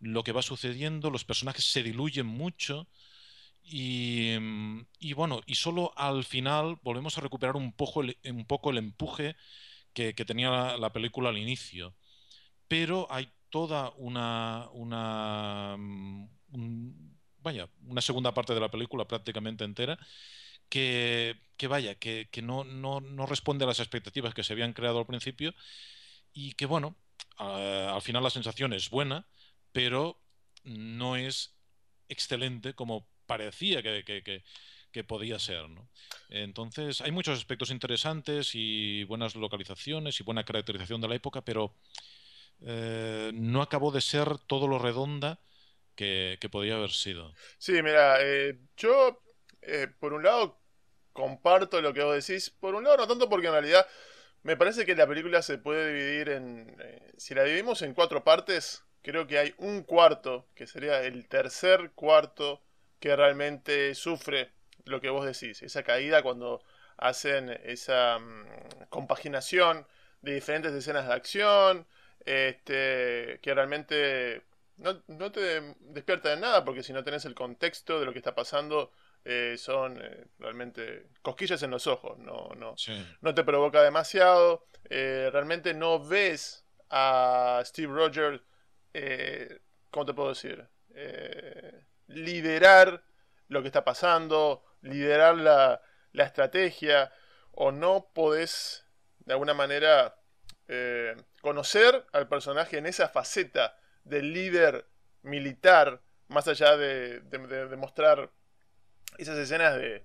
lo que va sucediendo, los personajes se diluyen mucho y, bueno, y solo al final volvemos a recuperar un poco el, un poco el empuje que, tenía la, película al inicio. Pero hay toda una, una mm, vaya, una segunda parte de la película prácticamente entera que, vaya, que, no, responde a las expectativas que se habían creado al principio y que bueno, ah, al final la sensación es buena, pero no es excelente como parecía que, podía ser. Entonces, hay muchos aspectos interesantes y buenas localizaciones y buena caracterización de la época, pero eh, no acabó de ser todo lo redonda que, que podía haber sido. Sí, mira, eh, yo eh, por un lado, comparto lo que vos decís. Por un lado, no tanto porque en realidad me parece que la película se puede dividir en... Eh, si la dividimos en cuatro partes, creo que hay un cuarto, que sería el tercer cuarto, que realmente sufre lo que vos decís. Esa caída cuando hacen esa mm, compaginación de diferentes escenas de acción, este, que realmente no, no, te despierta de nada, porque si no tenés el contexto de lo que está pasando, eh, son eh, realmente cosquillas en los ojos, no, no, no te provoca demasiado, eh, realmente no ves a Steve Rogers, ¿cómo te puedo decir? liderar lo que está pasando, liderar la, estrategia, o no podés de alguna manera conocer al personaje en esa faceta del líder militar, más allá de, de, de mostrar esas escenas de,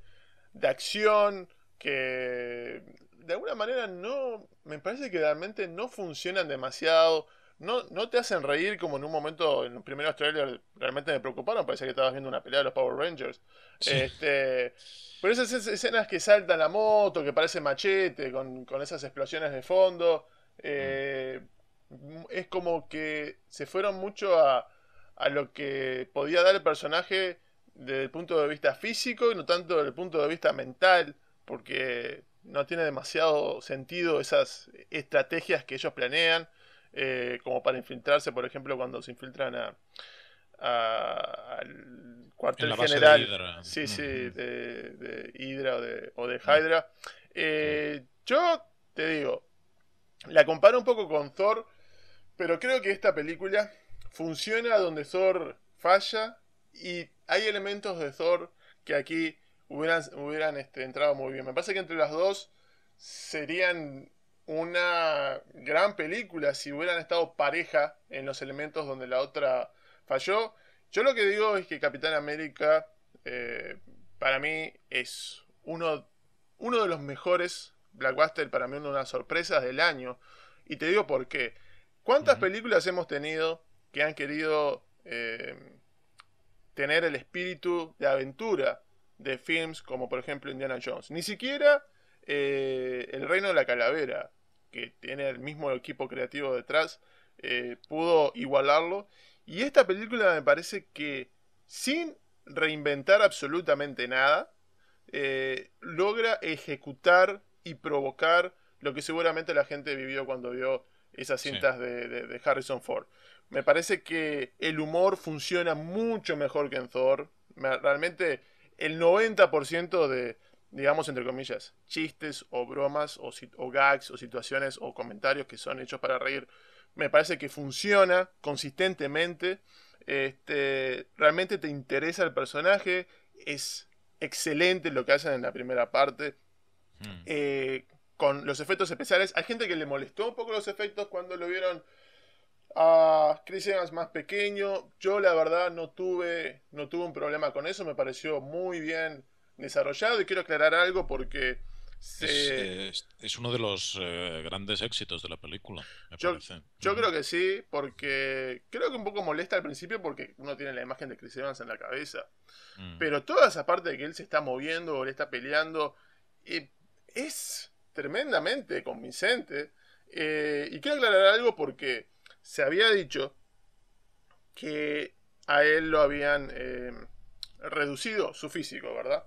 acción que de alguna manera no, me parece que realmente no funcionan demasiado. No, no, te hacen reír como en un momento, en los primeros trailers realmente me preocuparon, parecía que estabas viendo una pelea de los Power Rangers. Este, pero esas escenas que salta la moto, que parece machete, con, esas explosiones de fondo, eh, es como que se fueron mucho a, a lo que podía dar el personaje desde el punto de vista físico y no tanto desde el punto de vista mental, porque no tiene demasiado sentido esas estrategias que ellos planean, eh, como para infiltrarse, por ejemplo, cuando se infiltran a, al cuartel general. De Hydra. Sí, sí, mm. de, o de, mm. Hydra. Eh, yo te digo, la comparo un poco con Thor, pero creo que esta película funciona donde Thor falla y hay elementos de Thor que aquí hubieran, hubieran este, entrado muy bien. Me parece que entre las dos serían una gran película si hubieran estado pareja en los elementos donde la otra falló. Yo lo que digo es que Capitán América eh, para mí es uno, uno de los mejores Blackbuster, para mí una de las sorpresas del año. Y te digo por qué. ¿Cuántas películas hemos tenido que han querido eh, tener el espíritu de aventura de films como por ejemplo Indiana Jones. Ni siquiera eh, El Reino de la Calavera, que tiene el mismo equipo creativo detrás, eh, pudo igualarlo. Y esta película me parece que sin reinventar absolutamente nada, eh, logra ejecutar y provocar lo que seguramente la gente vivió cuando vio esas cintas de Harrison Ford. Me parece que el humor funciona mucho mejor que en Thor. Realmente el 90% de, digamos, entre comillas, chistes o bromas o, gags o situaciones o comentarios que son hechos para reír, me parece que funciona consistentemente. Este, realmente te interesa el personaje. Es excelente lo que hacen en la primera parte. Hmm. Eh, con los efectos especiales. Hay gente que le molestó un poco los efectos cuando lo vieron a Chris Evans más pequeño. Yo la verdad no tuve, no tuve un problema con eso. Me pareció muy bien desarrollado. Y quiero aclarar algo porque es, uno de los eh, grandes éxitos de la película. yo, mm. creo que sí, porque creo que un poco molesta al principio porque uno tiene la imagen de Chris Evans en la cabeza. Mm. Pero toda esa parte de que él se está moviendo o le está peleando eh, es tremendamente convincente. Eh, y quiero aclarar algo porque se había dicho que a él lo habían eh, reducido su físico, ¿verdad?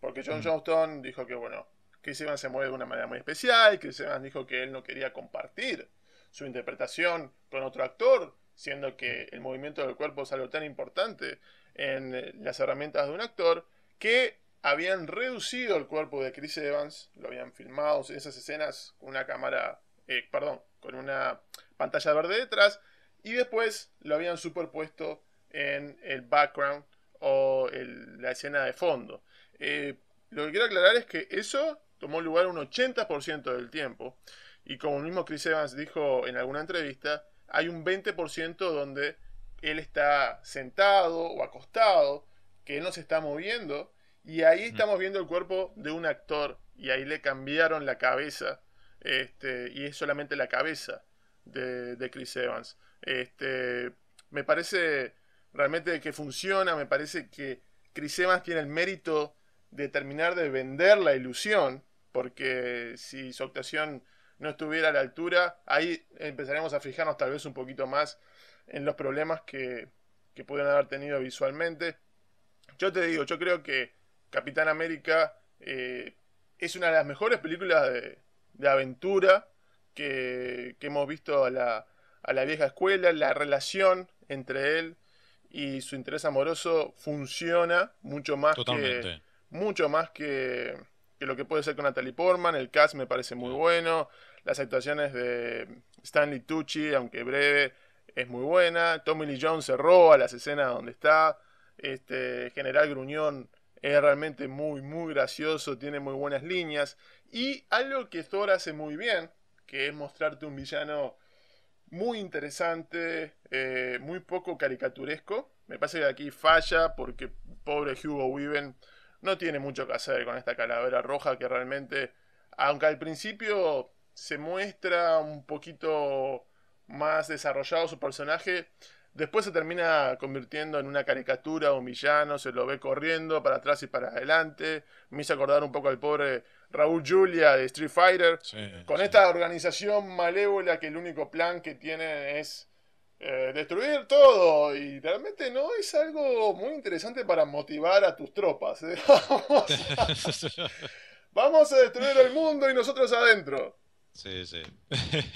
Porque John mm. Johnston dijo que, bueno, Chris Evans se mueve de una manera muy especial, Chris Evans dijo que él no quería compartir su interpretación con otro actor, siendo que el movimiento del cuerpo es algo tan importante en eh, las herramientas de un actor, que habían reducido el cuerpo de Chris Evans, lo habían filmado en esas escenas con una cámara eh, perdón, con una pantalla verde detrás y después lo habían superpuesto en el background o la escena de fondo. Eh, lo que quiero aclarar es que eso tomó lugar un 80% del tiempo y como el mismo Chris Evans dijo en alguna entrevista, hay un 20% donde él está sentado o acostado, que no se está moviendo y ahí estamos viendo el cuerpo de un actor y ahí le cambiaron la cabeza este, y es solamente la cabeza de, de, Chris Evans. Este, me parece realmente que funciona, me parece que Chris Evans tiene el mérito de terminar de vender la ilusión, porque si su actuación no estuviera a la altura, ahí empezaremos a fijarnos tal vez un poquito más en los problemas que, que pudieron haber tenido visualmente. Yo te digo, yo creo que Capitán América eh, es una de las mejores películas de, de aventura que, que hemos visto a la, a la vieja escuela, la relación entre él y su interés amoroso funciona mucho más que mucho más que, que, lo que puede ser con Natalie Portman, el cast me parece muy bueno, las actuaciones de Stanley Tucci, aunque breve, es muy buena, Tommy Lee Jones se roba las escenas donde está, este General Gruñón es realmente muy muy gracioso, tiene muy buenas líneas, y algo que Thor hace muy bien, que es mostrarte un villano muy interesante, eh, muy poco caricaturesco. Me parece que aquí falla porque pobre Hugo Weaven no tiene mucho que hacer con esta calavera roja que realmente, aunque al principio se muestra un poquito más desarrollado su personaje, Después se termina convirtiendo en una caricatura, un villano, se lo ve corriendo para atrás y para adelante. Me hizo acordar un poco al pobre Raúl Julia de Street Fighter. con esta organización malévola que el único plan que tiene es eh, destruir todo. Y realmente no es algo muy interesante para motivar a tus tropas. ¿eh? vamos a destruir el mundo y nosotros adentro. Sí, sí.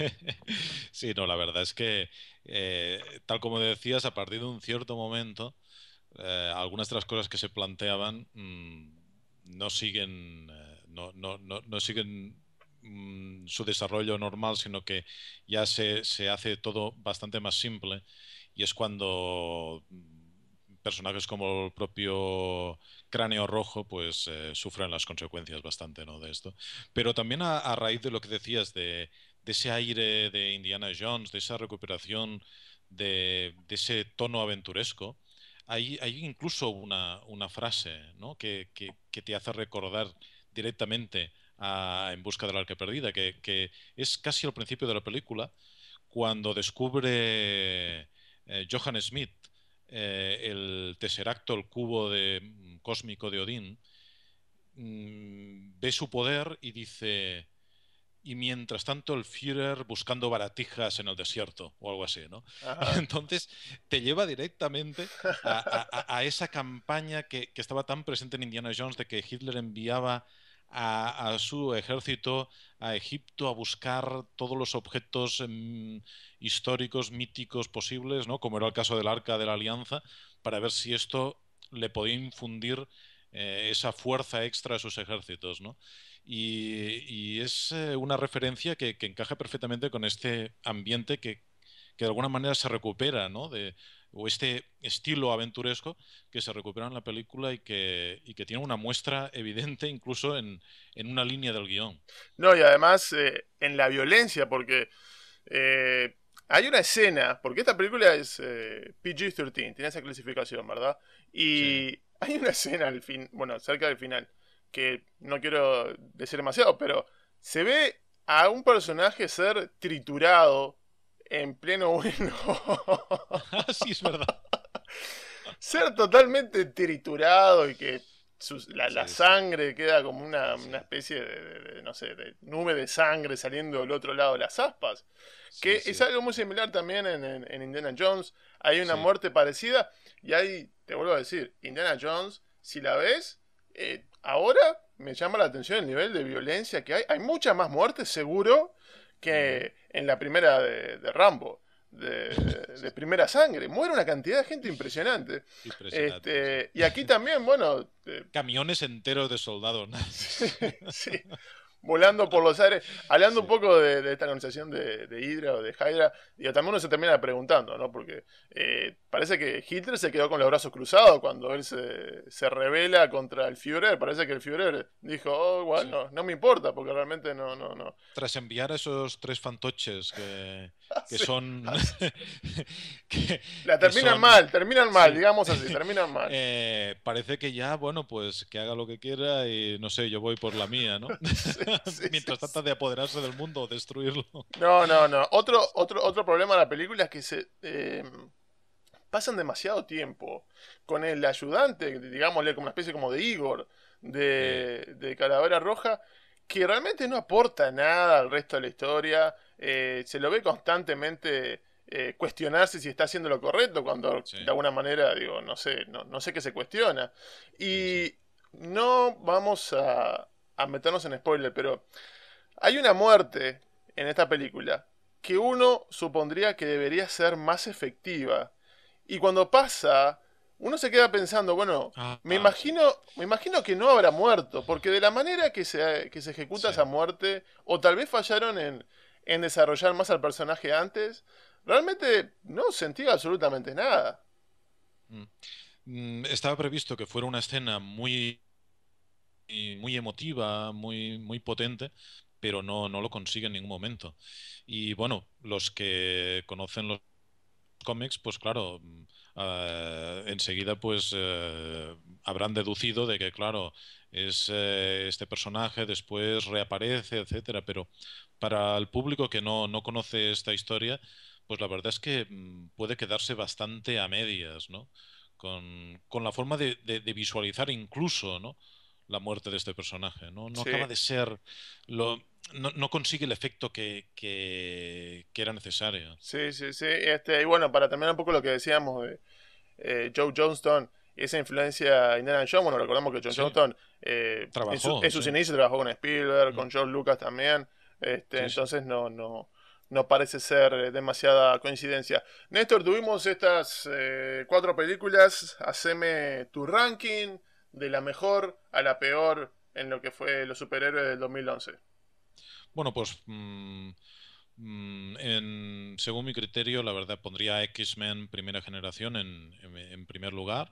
sí, no, la verdad es que eh, tal como decías, a partir de un cierto momento, eh, algunas de las cosas que se planteaban mm, no siguen, eh, mm, su desarrollo normal, sino que ya se, hace todo bastante más simple y es cuando mm, personajes como el propio cráneo rojo pues sufren las consecuencias bastante ¿no? de esto. Pero también a, raíz de lo que decías de de ese aire de Indiana Jones, de esa recuperación, de, ese tono aventuresco, hay, incluso una, frase que, te hace recordar directamente a En busca del arca perdida, que, es casi al principio de la película, cuando descubre eh, Johan Smith eh, el tesseracto, el cubo de, mm, cósmico de Odín, mm, ve su poder y dice, y mientras tanto el Führer buscando baratijas en el desierto o algo así, ¿no? Entonces te lleva directamente a, esa campaña que, estaba tan presente en Indiana Jones de que Hitler enviaba a, su ejército a Egipto a buscar todos los objetos em, históricos, míticos posibles, ¿no? Como era el caso del Arca de la Alianza, para ver si esto le podía infundir eh, esa fuerza extra a sus ejércitos, ¿no? Y, es eh, una referencia que, encaja perfectamente con este ambiente que, que de alguna manera se recupera, ¿no? De, o este estilo aventuresco que se recupera en la película y que, y que tiene una muestra evidente incluso en, en, una línea del guión. No, y además eh, en la violencia, porque eh, hay una escena, porque esta película es PG-13, tiene esa clasificación, ¿verdad? Y hay una escena al fin, bueno, cerca del final, que no quiero decir demasiado, pero se ve a un personaje ser triturado en pleno bueno. sí, es verdad. Ser totalmente triturado y que la, sangre queda como una, especie de, no sé, de nube de sangre saliendo del otro lado de las aspas. Que es algo muy similar también en, Indiana Jones. Hay una muerte parecida y ahí, te vuelvo a decir, Indiana Jones, si la ves, eh, ahora me llama la atención el nivel de violencia que hay. Hay muchas más muertes, seguro, que en la primera de, Rambo. De, primera sangre. Muere una cantidad de gente impresionante. impresionante este, Y aquí también, bueno. Eh, Camiones enteros de soldados. Sí, sí volando por los aires. Hablando un poco de, esta organización de, Hydra o de Hydra, y también uno se termina preguntando, ¿no? Porque eh, parece que Hitler se quedó con los brazos cruzados cuando él se, se revela contra el Führer. Parece que el Führer dijo, oh, bueno, no, me importa, porque realmente no, no, no. Tras enviar a esos tres fantoches que que son... que, la terminan mal, terminan mal, digamos así, terminan mal. Eh, parece que ya, bueno, pues que haga lo que quiera y no sé, yo voy por la mía, ¿no? Mientras trata de apoderarse del mundo o destruirlo. No, no, no. Otro, otro, otro problema de la película es que se... Eh, pasan demasiado tiempo con el ayudante, digámosle como una especie como de Igor, de, de Calavera Roja, que realmente no aporta nada al resto de la historia. Eh, se lo ve constantemente eh, cuestionarse si está haciendo lo correcto, cuando de alguna manera, digo, no sé, no, sé qué se cuestiona. Y no vamos a, meternos en spoiler, pero hay una muerte en esta película que uno supondría que debería ser más efectiva. Y cuando pasa, uno se queda pensando, bueno, ah, me ah, imagino, me imagino que no habrá muerto, porque de la manera que se, se ejecuta esa muerte, o tal vez fallaron en, en desarrollar más al personaje antes, realmente no sentía absolutamente nada. Mm. Mm, estaba previsto que fuera una escena muy, muy emotiva, muy, muy potente, pero no, no lo consigue en ningún momento. Y bueno, los que conocen los cómics, pues claro, mm, eh, enseguida pues eh, habrán deducido de que, claro, es eh, este personaje, después reaparece, etcétera. Pero para el público que no, conoce esta historia, pues la verdad es que mm, puede quedarse bastante a medias, ¿no? Con, la forma de, visualizar incluso, ¿no? La muerte de este personaje, ¿no? No acaba de ser. Lo, no, consigue el efecto que, era necesario. Sí, sí, sí. Este, y bueno, para terminar un poco lo que decíamos de eh, Joe Johnston, esa influencia Indiana Jones, bueno, recordamos que John sí. Eh, en, sus inicios trabajó con Spielberg, mm. con George Lucas también, este, entonces no, no, no parece ser eh, demasiada coincidencia. Néstor, tuvimos estas eh, cuatro películas, haceme tu ranking de la mejor a la peor en lo que fue los superhéroes del 2011. Bueno, pues... Mm, mm, según mi criterio, la verdad pondría X-Men primera generación en, primer lugar.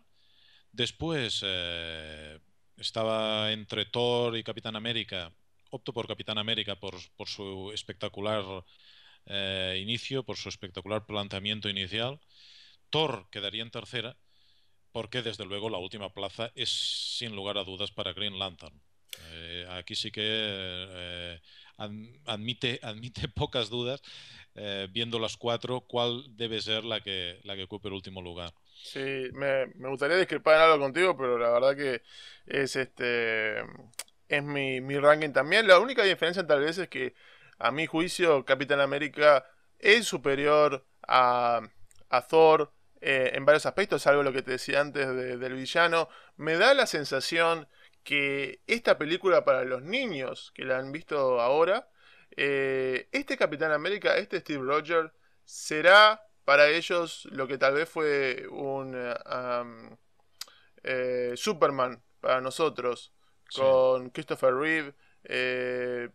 Después eh, estaba entre Thor y Capitán América. Opto por Capitán América por, su espectacular eh, inicio, por su espectacular planteamiento inicial. Thor quedaría en tercera, porque desde luego la última plaza es sin lugar a dudas para Green Lantern. Eh, aquí sí que admite, pocas dudas, viendo las cuatro, cuál debe ser la que, la que ocupe el último lugar. Sí, me, gustaría discrepar algo contigo, pero la verdad que es este es mi, mi ranking también. La única diferencia tal vez es que a mi juicio Capitán América es superior a, Thor eh, en varios aspectos, algo lo que te decía antes del villano. Me da la sensación que esta película para los niños que la han visto ahora, eh, este Capitán América, este Steve Rogers, será para ellos lo que tal vez fue un eh, eh, Superman para nosotros, con Christopher Reeve, eh,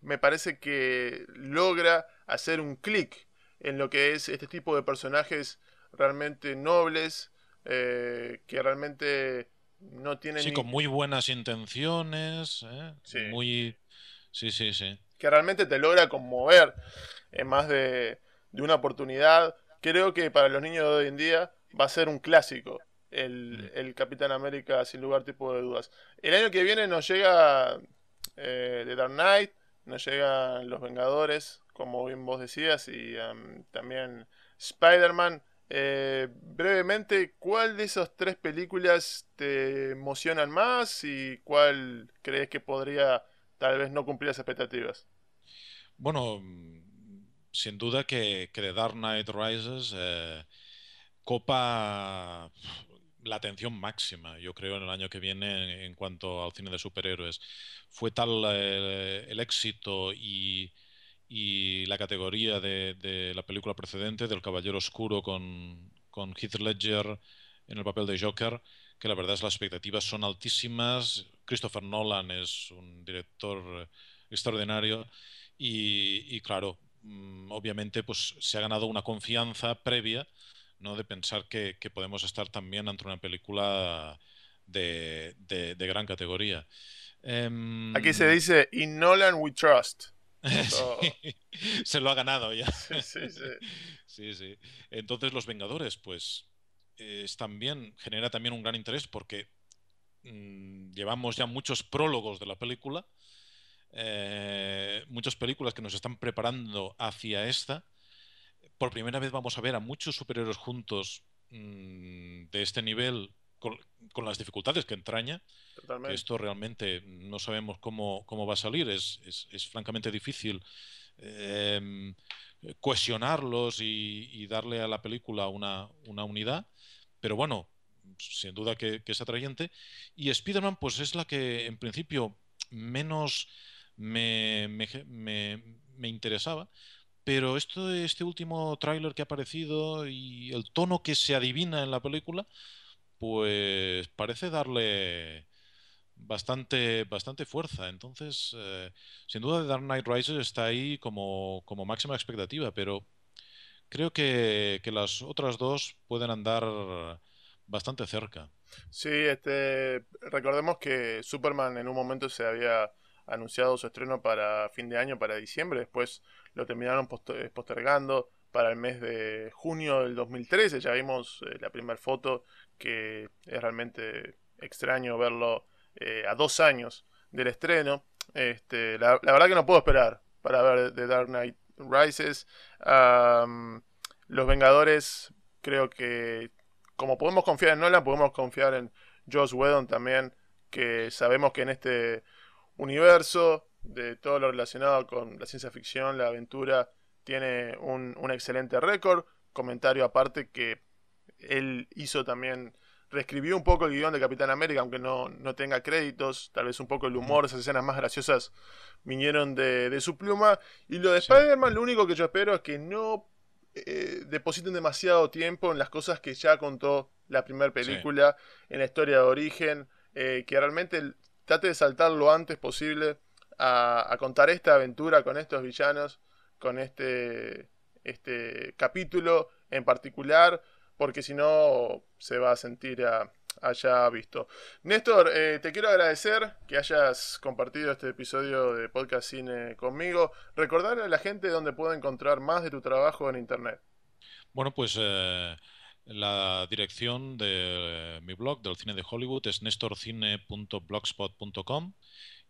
me parece que logra hacer un clic en lo que es este tipo de personajes realmente nobles, que realmente no tienen... Sí, con muy buenas intenciones, muy... Sí, sí, sí. Que realmente te logra conmover en más de de una oportunidad. Creo que para los niños de hoy en día va a ser un clásico el, mm. Capitán América, sin lugar tipo de dudas. El año que viene nos llega eh, The Dark Knight, nos llegan Los Vengadores, como bien vos decías, y em, también Spider-Man. Eh, brevemente, ¿cuál de esas tres películas te emocionan más y cuál crees que podría tal vez no cumplir las expectativas? Bueno, sin duda que, The Dark Knight Rises eh, copa la atención máxima, yo creo, en el año que viene en cuanto al cine de superhéroes. Fue tal eh, el éxito y, la categoría de, la película precedente, del Caballero Oscuro con, con Heath Ledger en el papel de Joker, que la verdad es las expectativas son altísimas. Christopher Nolan es un director eh, extraordinario y claro, Mm, obviamente pues se ha ganado una confianza previa ¿no? de pensar que, podemos estar también ante una película de, gran categoría. Em, Aquí se dice In Nolan we trust. se lo ha ganado ya. Sí sí, Entonces Los Vengadores, pues eh, es también, genera también un gran interés porque mm, llevamos ya muchos prólogos de la película. Eh, muchas películas que nos están preparando hacia esta, por primera vez vamos a ver a muchos superhéroes juntos mm, de este nivel con, las dificultades que entraña. esto realmente no sabemos cómo, cómo va a salir, es, francamente difícil em, cohesionarlos y, darle a la película una, unidad, pero bueno, sin duda que, es atrayente. Y Spider-Man pues es la que en principio menos me, me, me, interesaba, pero esto, este último tráiler que ha aparecido y el tono que se adivina en la película, pues parece darle bastante, bastante fuerza. Entonces, eh, sin duda, The Dark Knight Rises está ahí como, máxima expectativa, pero creo que, que, las otras dos pueden andar bastante cerca. Sí, este, recordemos que Superman en un momento se había anunciado su estreno para fin de año, para diciembre, después lo terminaron eh, postergando para el mes de junio del 2013, ya vimos eh, la primera foto, que es realmente extraño verlo eh, a dos años del estreno. Este, la, verdad que no puedo esperar para ver The Dark Knight Rises. Los Vengadores, creo que como podemos confiar en Nolan, podemos confiar en Joss Whedon también, que sabemos que en este universo, de todo lo relacionado con la ciencia ficción, la aventura, tiene un, excelente récord. Comentario aparte que él hizo también, reescribió un poco el guión de Capitán América, aunque no, tenga créditos, tal vez un poco el humor, esas escenas más graciosas vinieron de, su pluma. Y lo de Spider-Man, lo único que yo espero es que no eh, depositen demasiado tiempo en las cosas que ya contó la primera película, en la historia de origen, eh, que realmente Trate de saltar lo antes posible a, contar esta aventura con estos villanos, con este, este capítulo en particular, porque si no se va a sentir ya visto. Néstor, eh, te quiero agradecer que hayas compartido este episodio de Podcast Cine conmigo. recordarle a la gente dónde puedo encontrar más de tu trabajo en Internet. Bueno, pues... Eh, la dirección de eh, mi blog, del cine de Hollywood, es nestorcine.blogspot.com.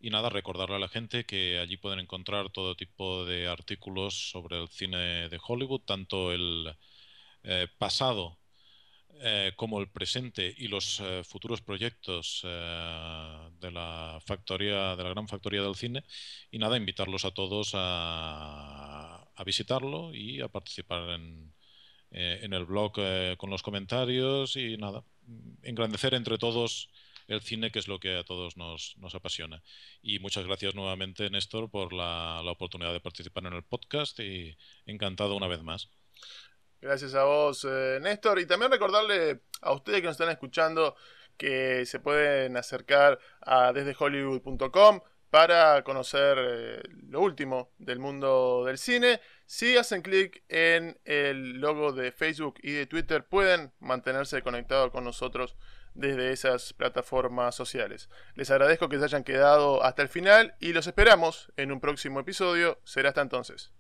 Y nada, recordarle a la gente que allí pueden encontrar todo tipo de artículos sobre el cine de Hollywood, tanto el eh, pasado eh, como el presente y los futuros proyectos de la factoría, de la gran factoría del cine. Y nada, invitarlos a todos a visitarlo y a participar en, eh, en el blog eh, con los comentarios y nada, engrandecer entre todos el cine, que es lo que a todos nos, nos apasiona. Y muchas gracias nuevamente, Néstor, por la, oportunidad de participar en el podcast y encantado una vez más. Gracias a vos, eh, Néstor. Y también recordarle a ustedes que nos están escuchando que se pueden acercar a desdehollywood.com para conocer lo último del mundo del cine. Si hacen clic en el logo de Facebook y de Twitter, pueden mantenerse conectados con nosotros desde esas plataformas sociales. Les agradezco que se hayan quedado hasta el final y los esperamos en un próximo episodio. Será hasta entonces.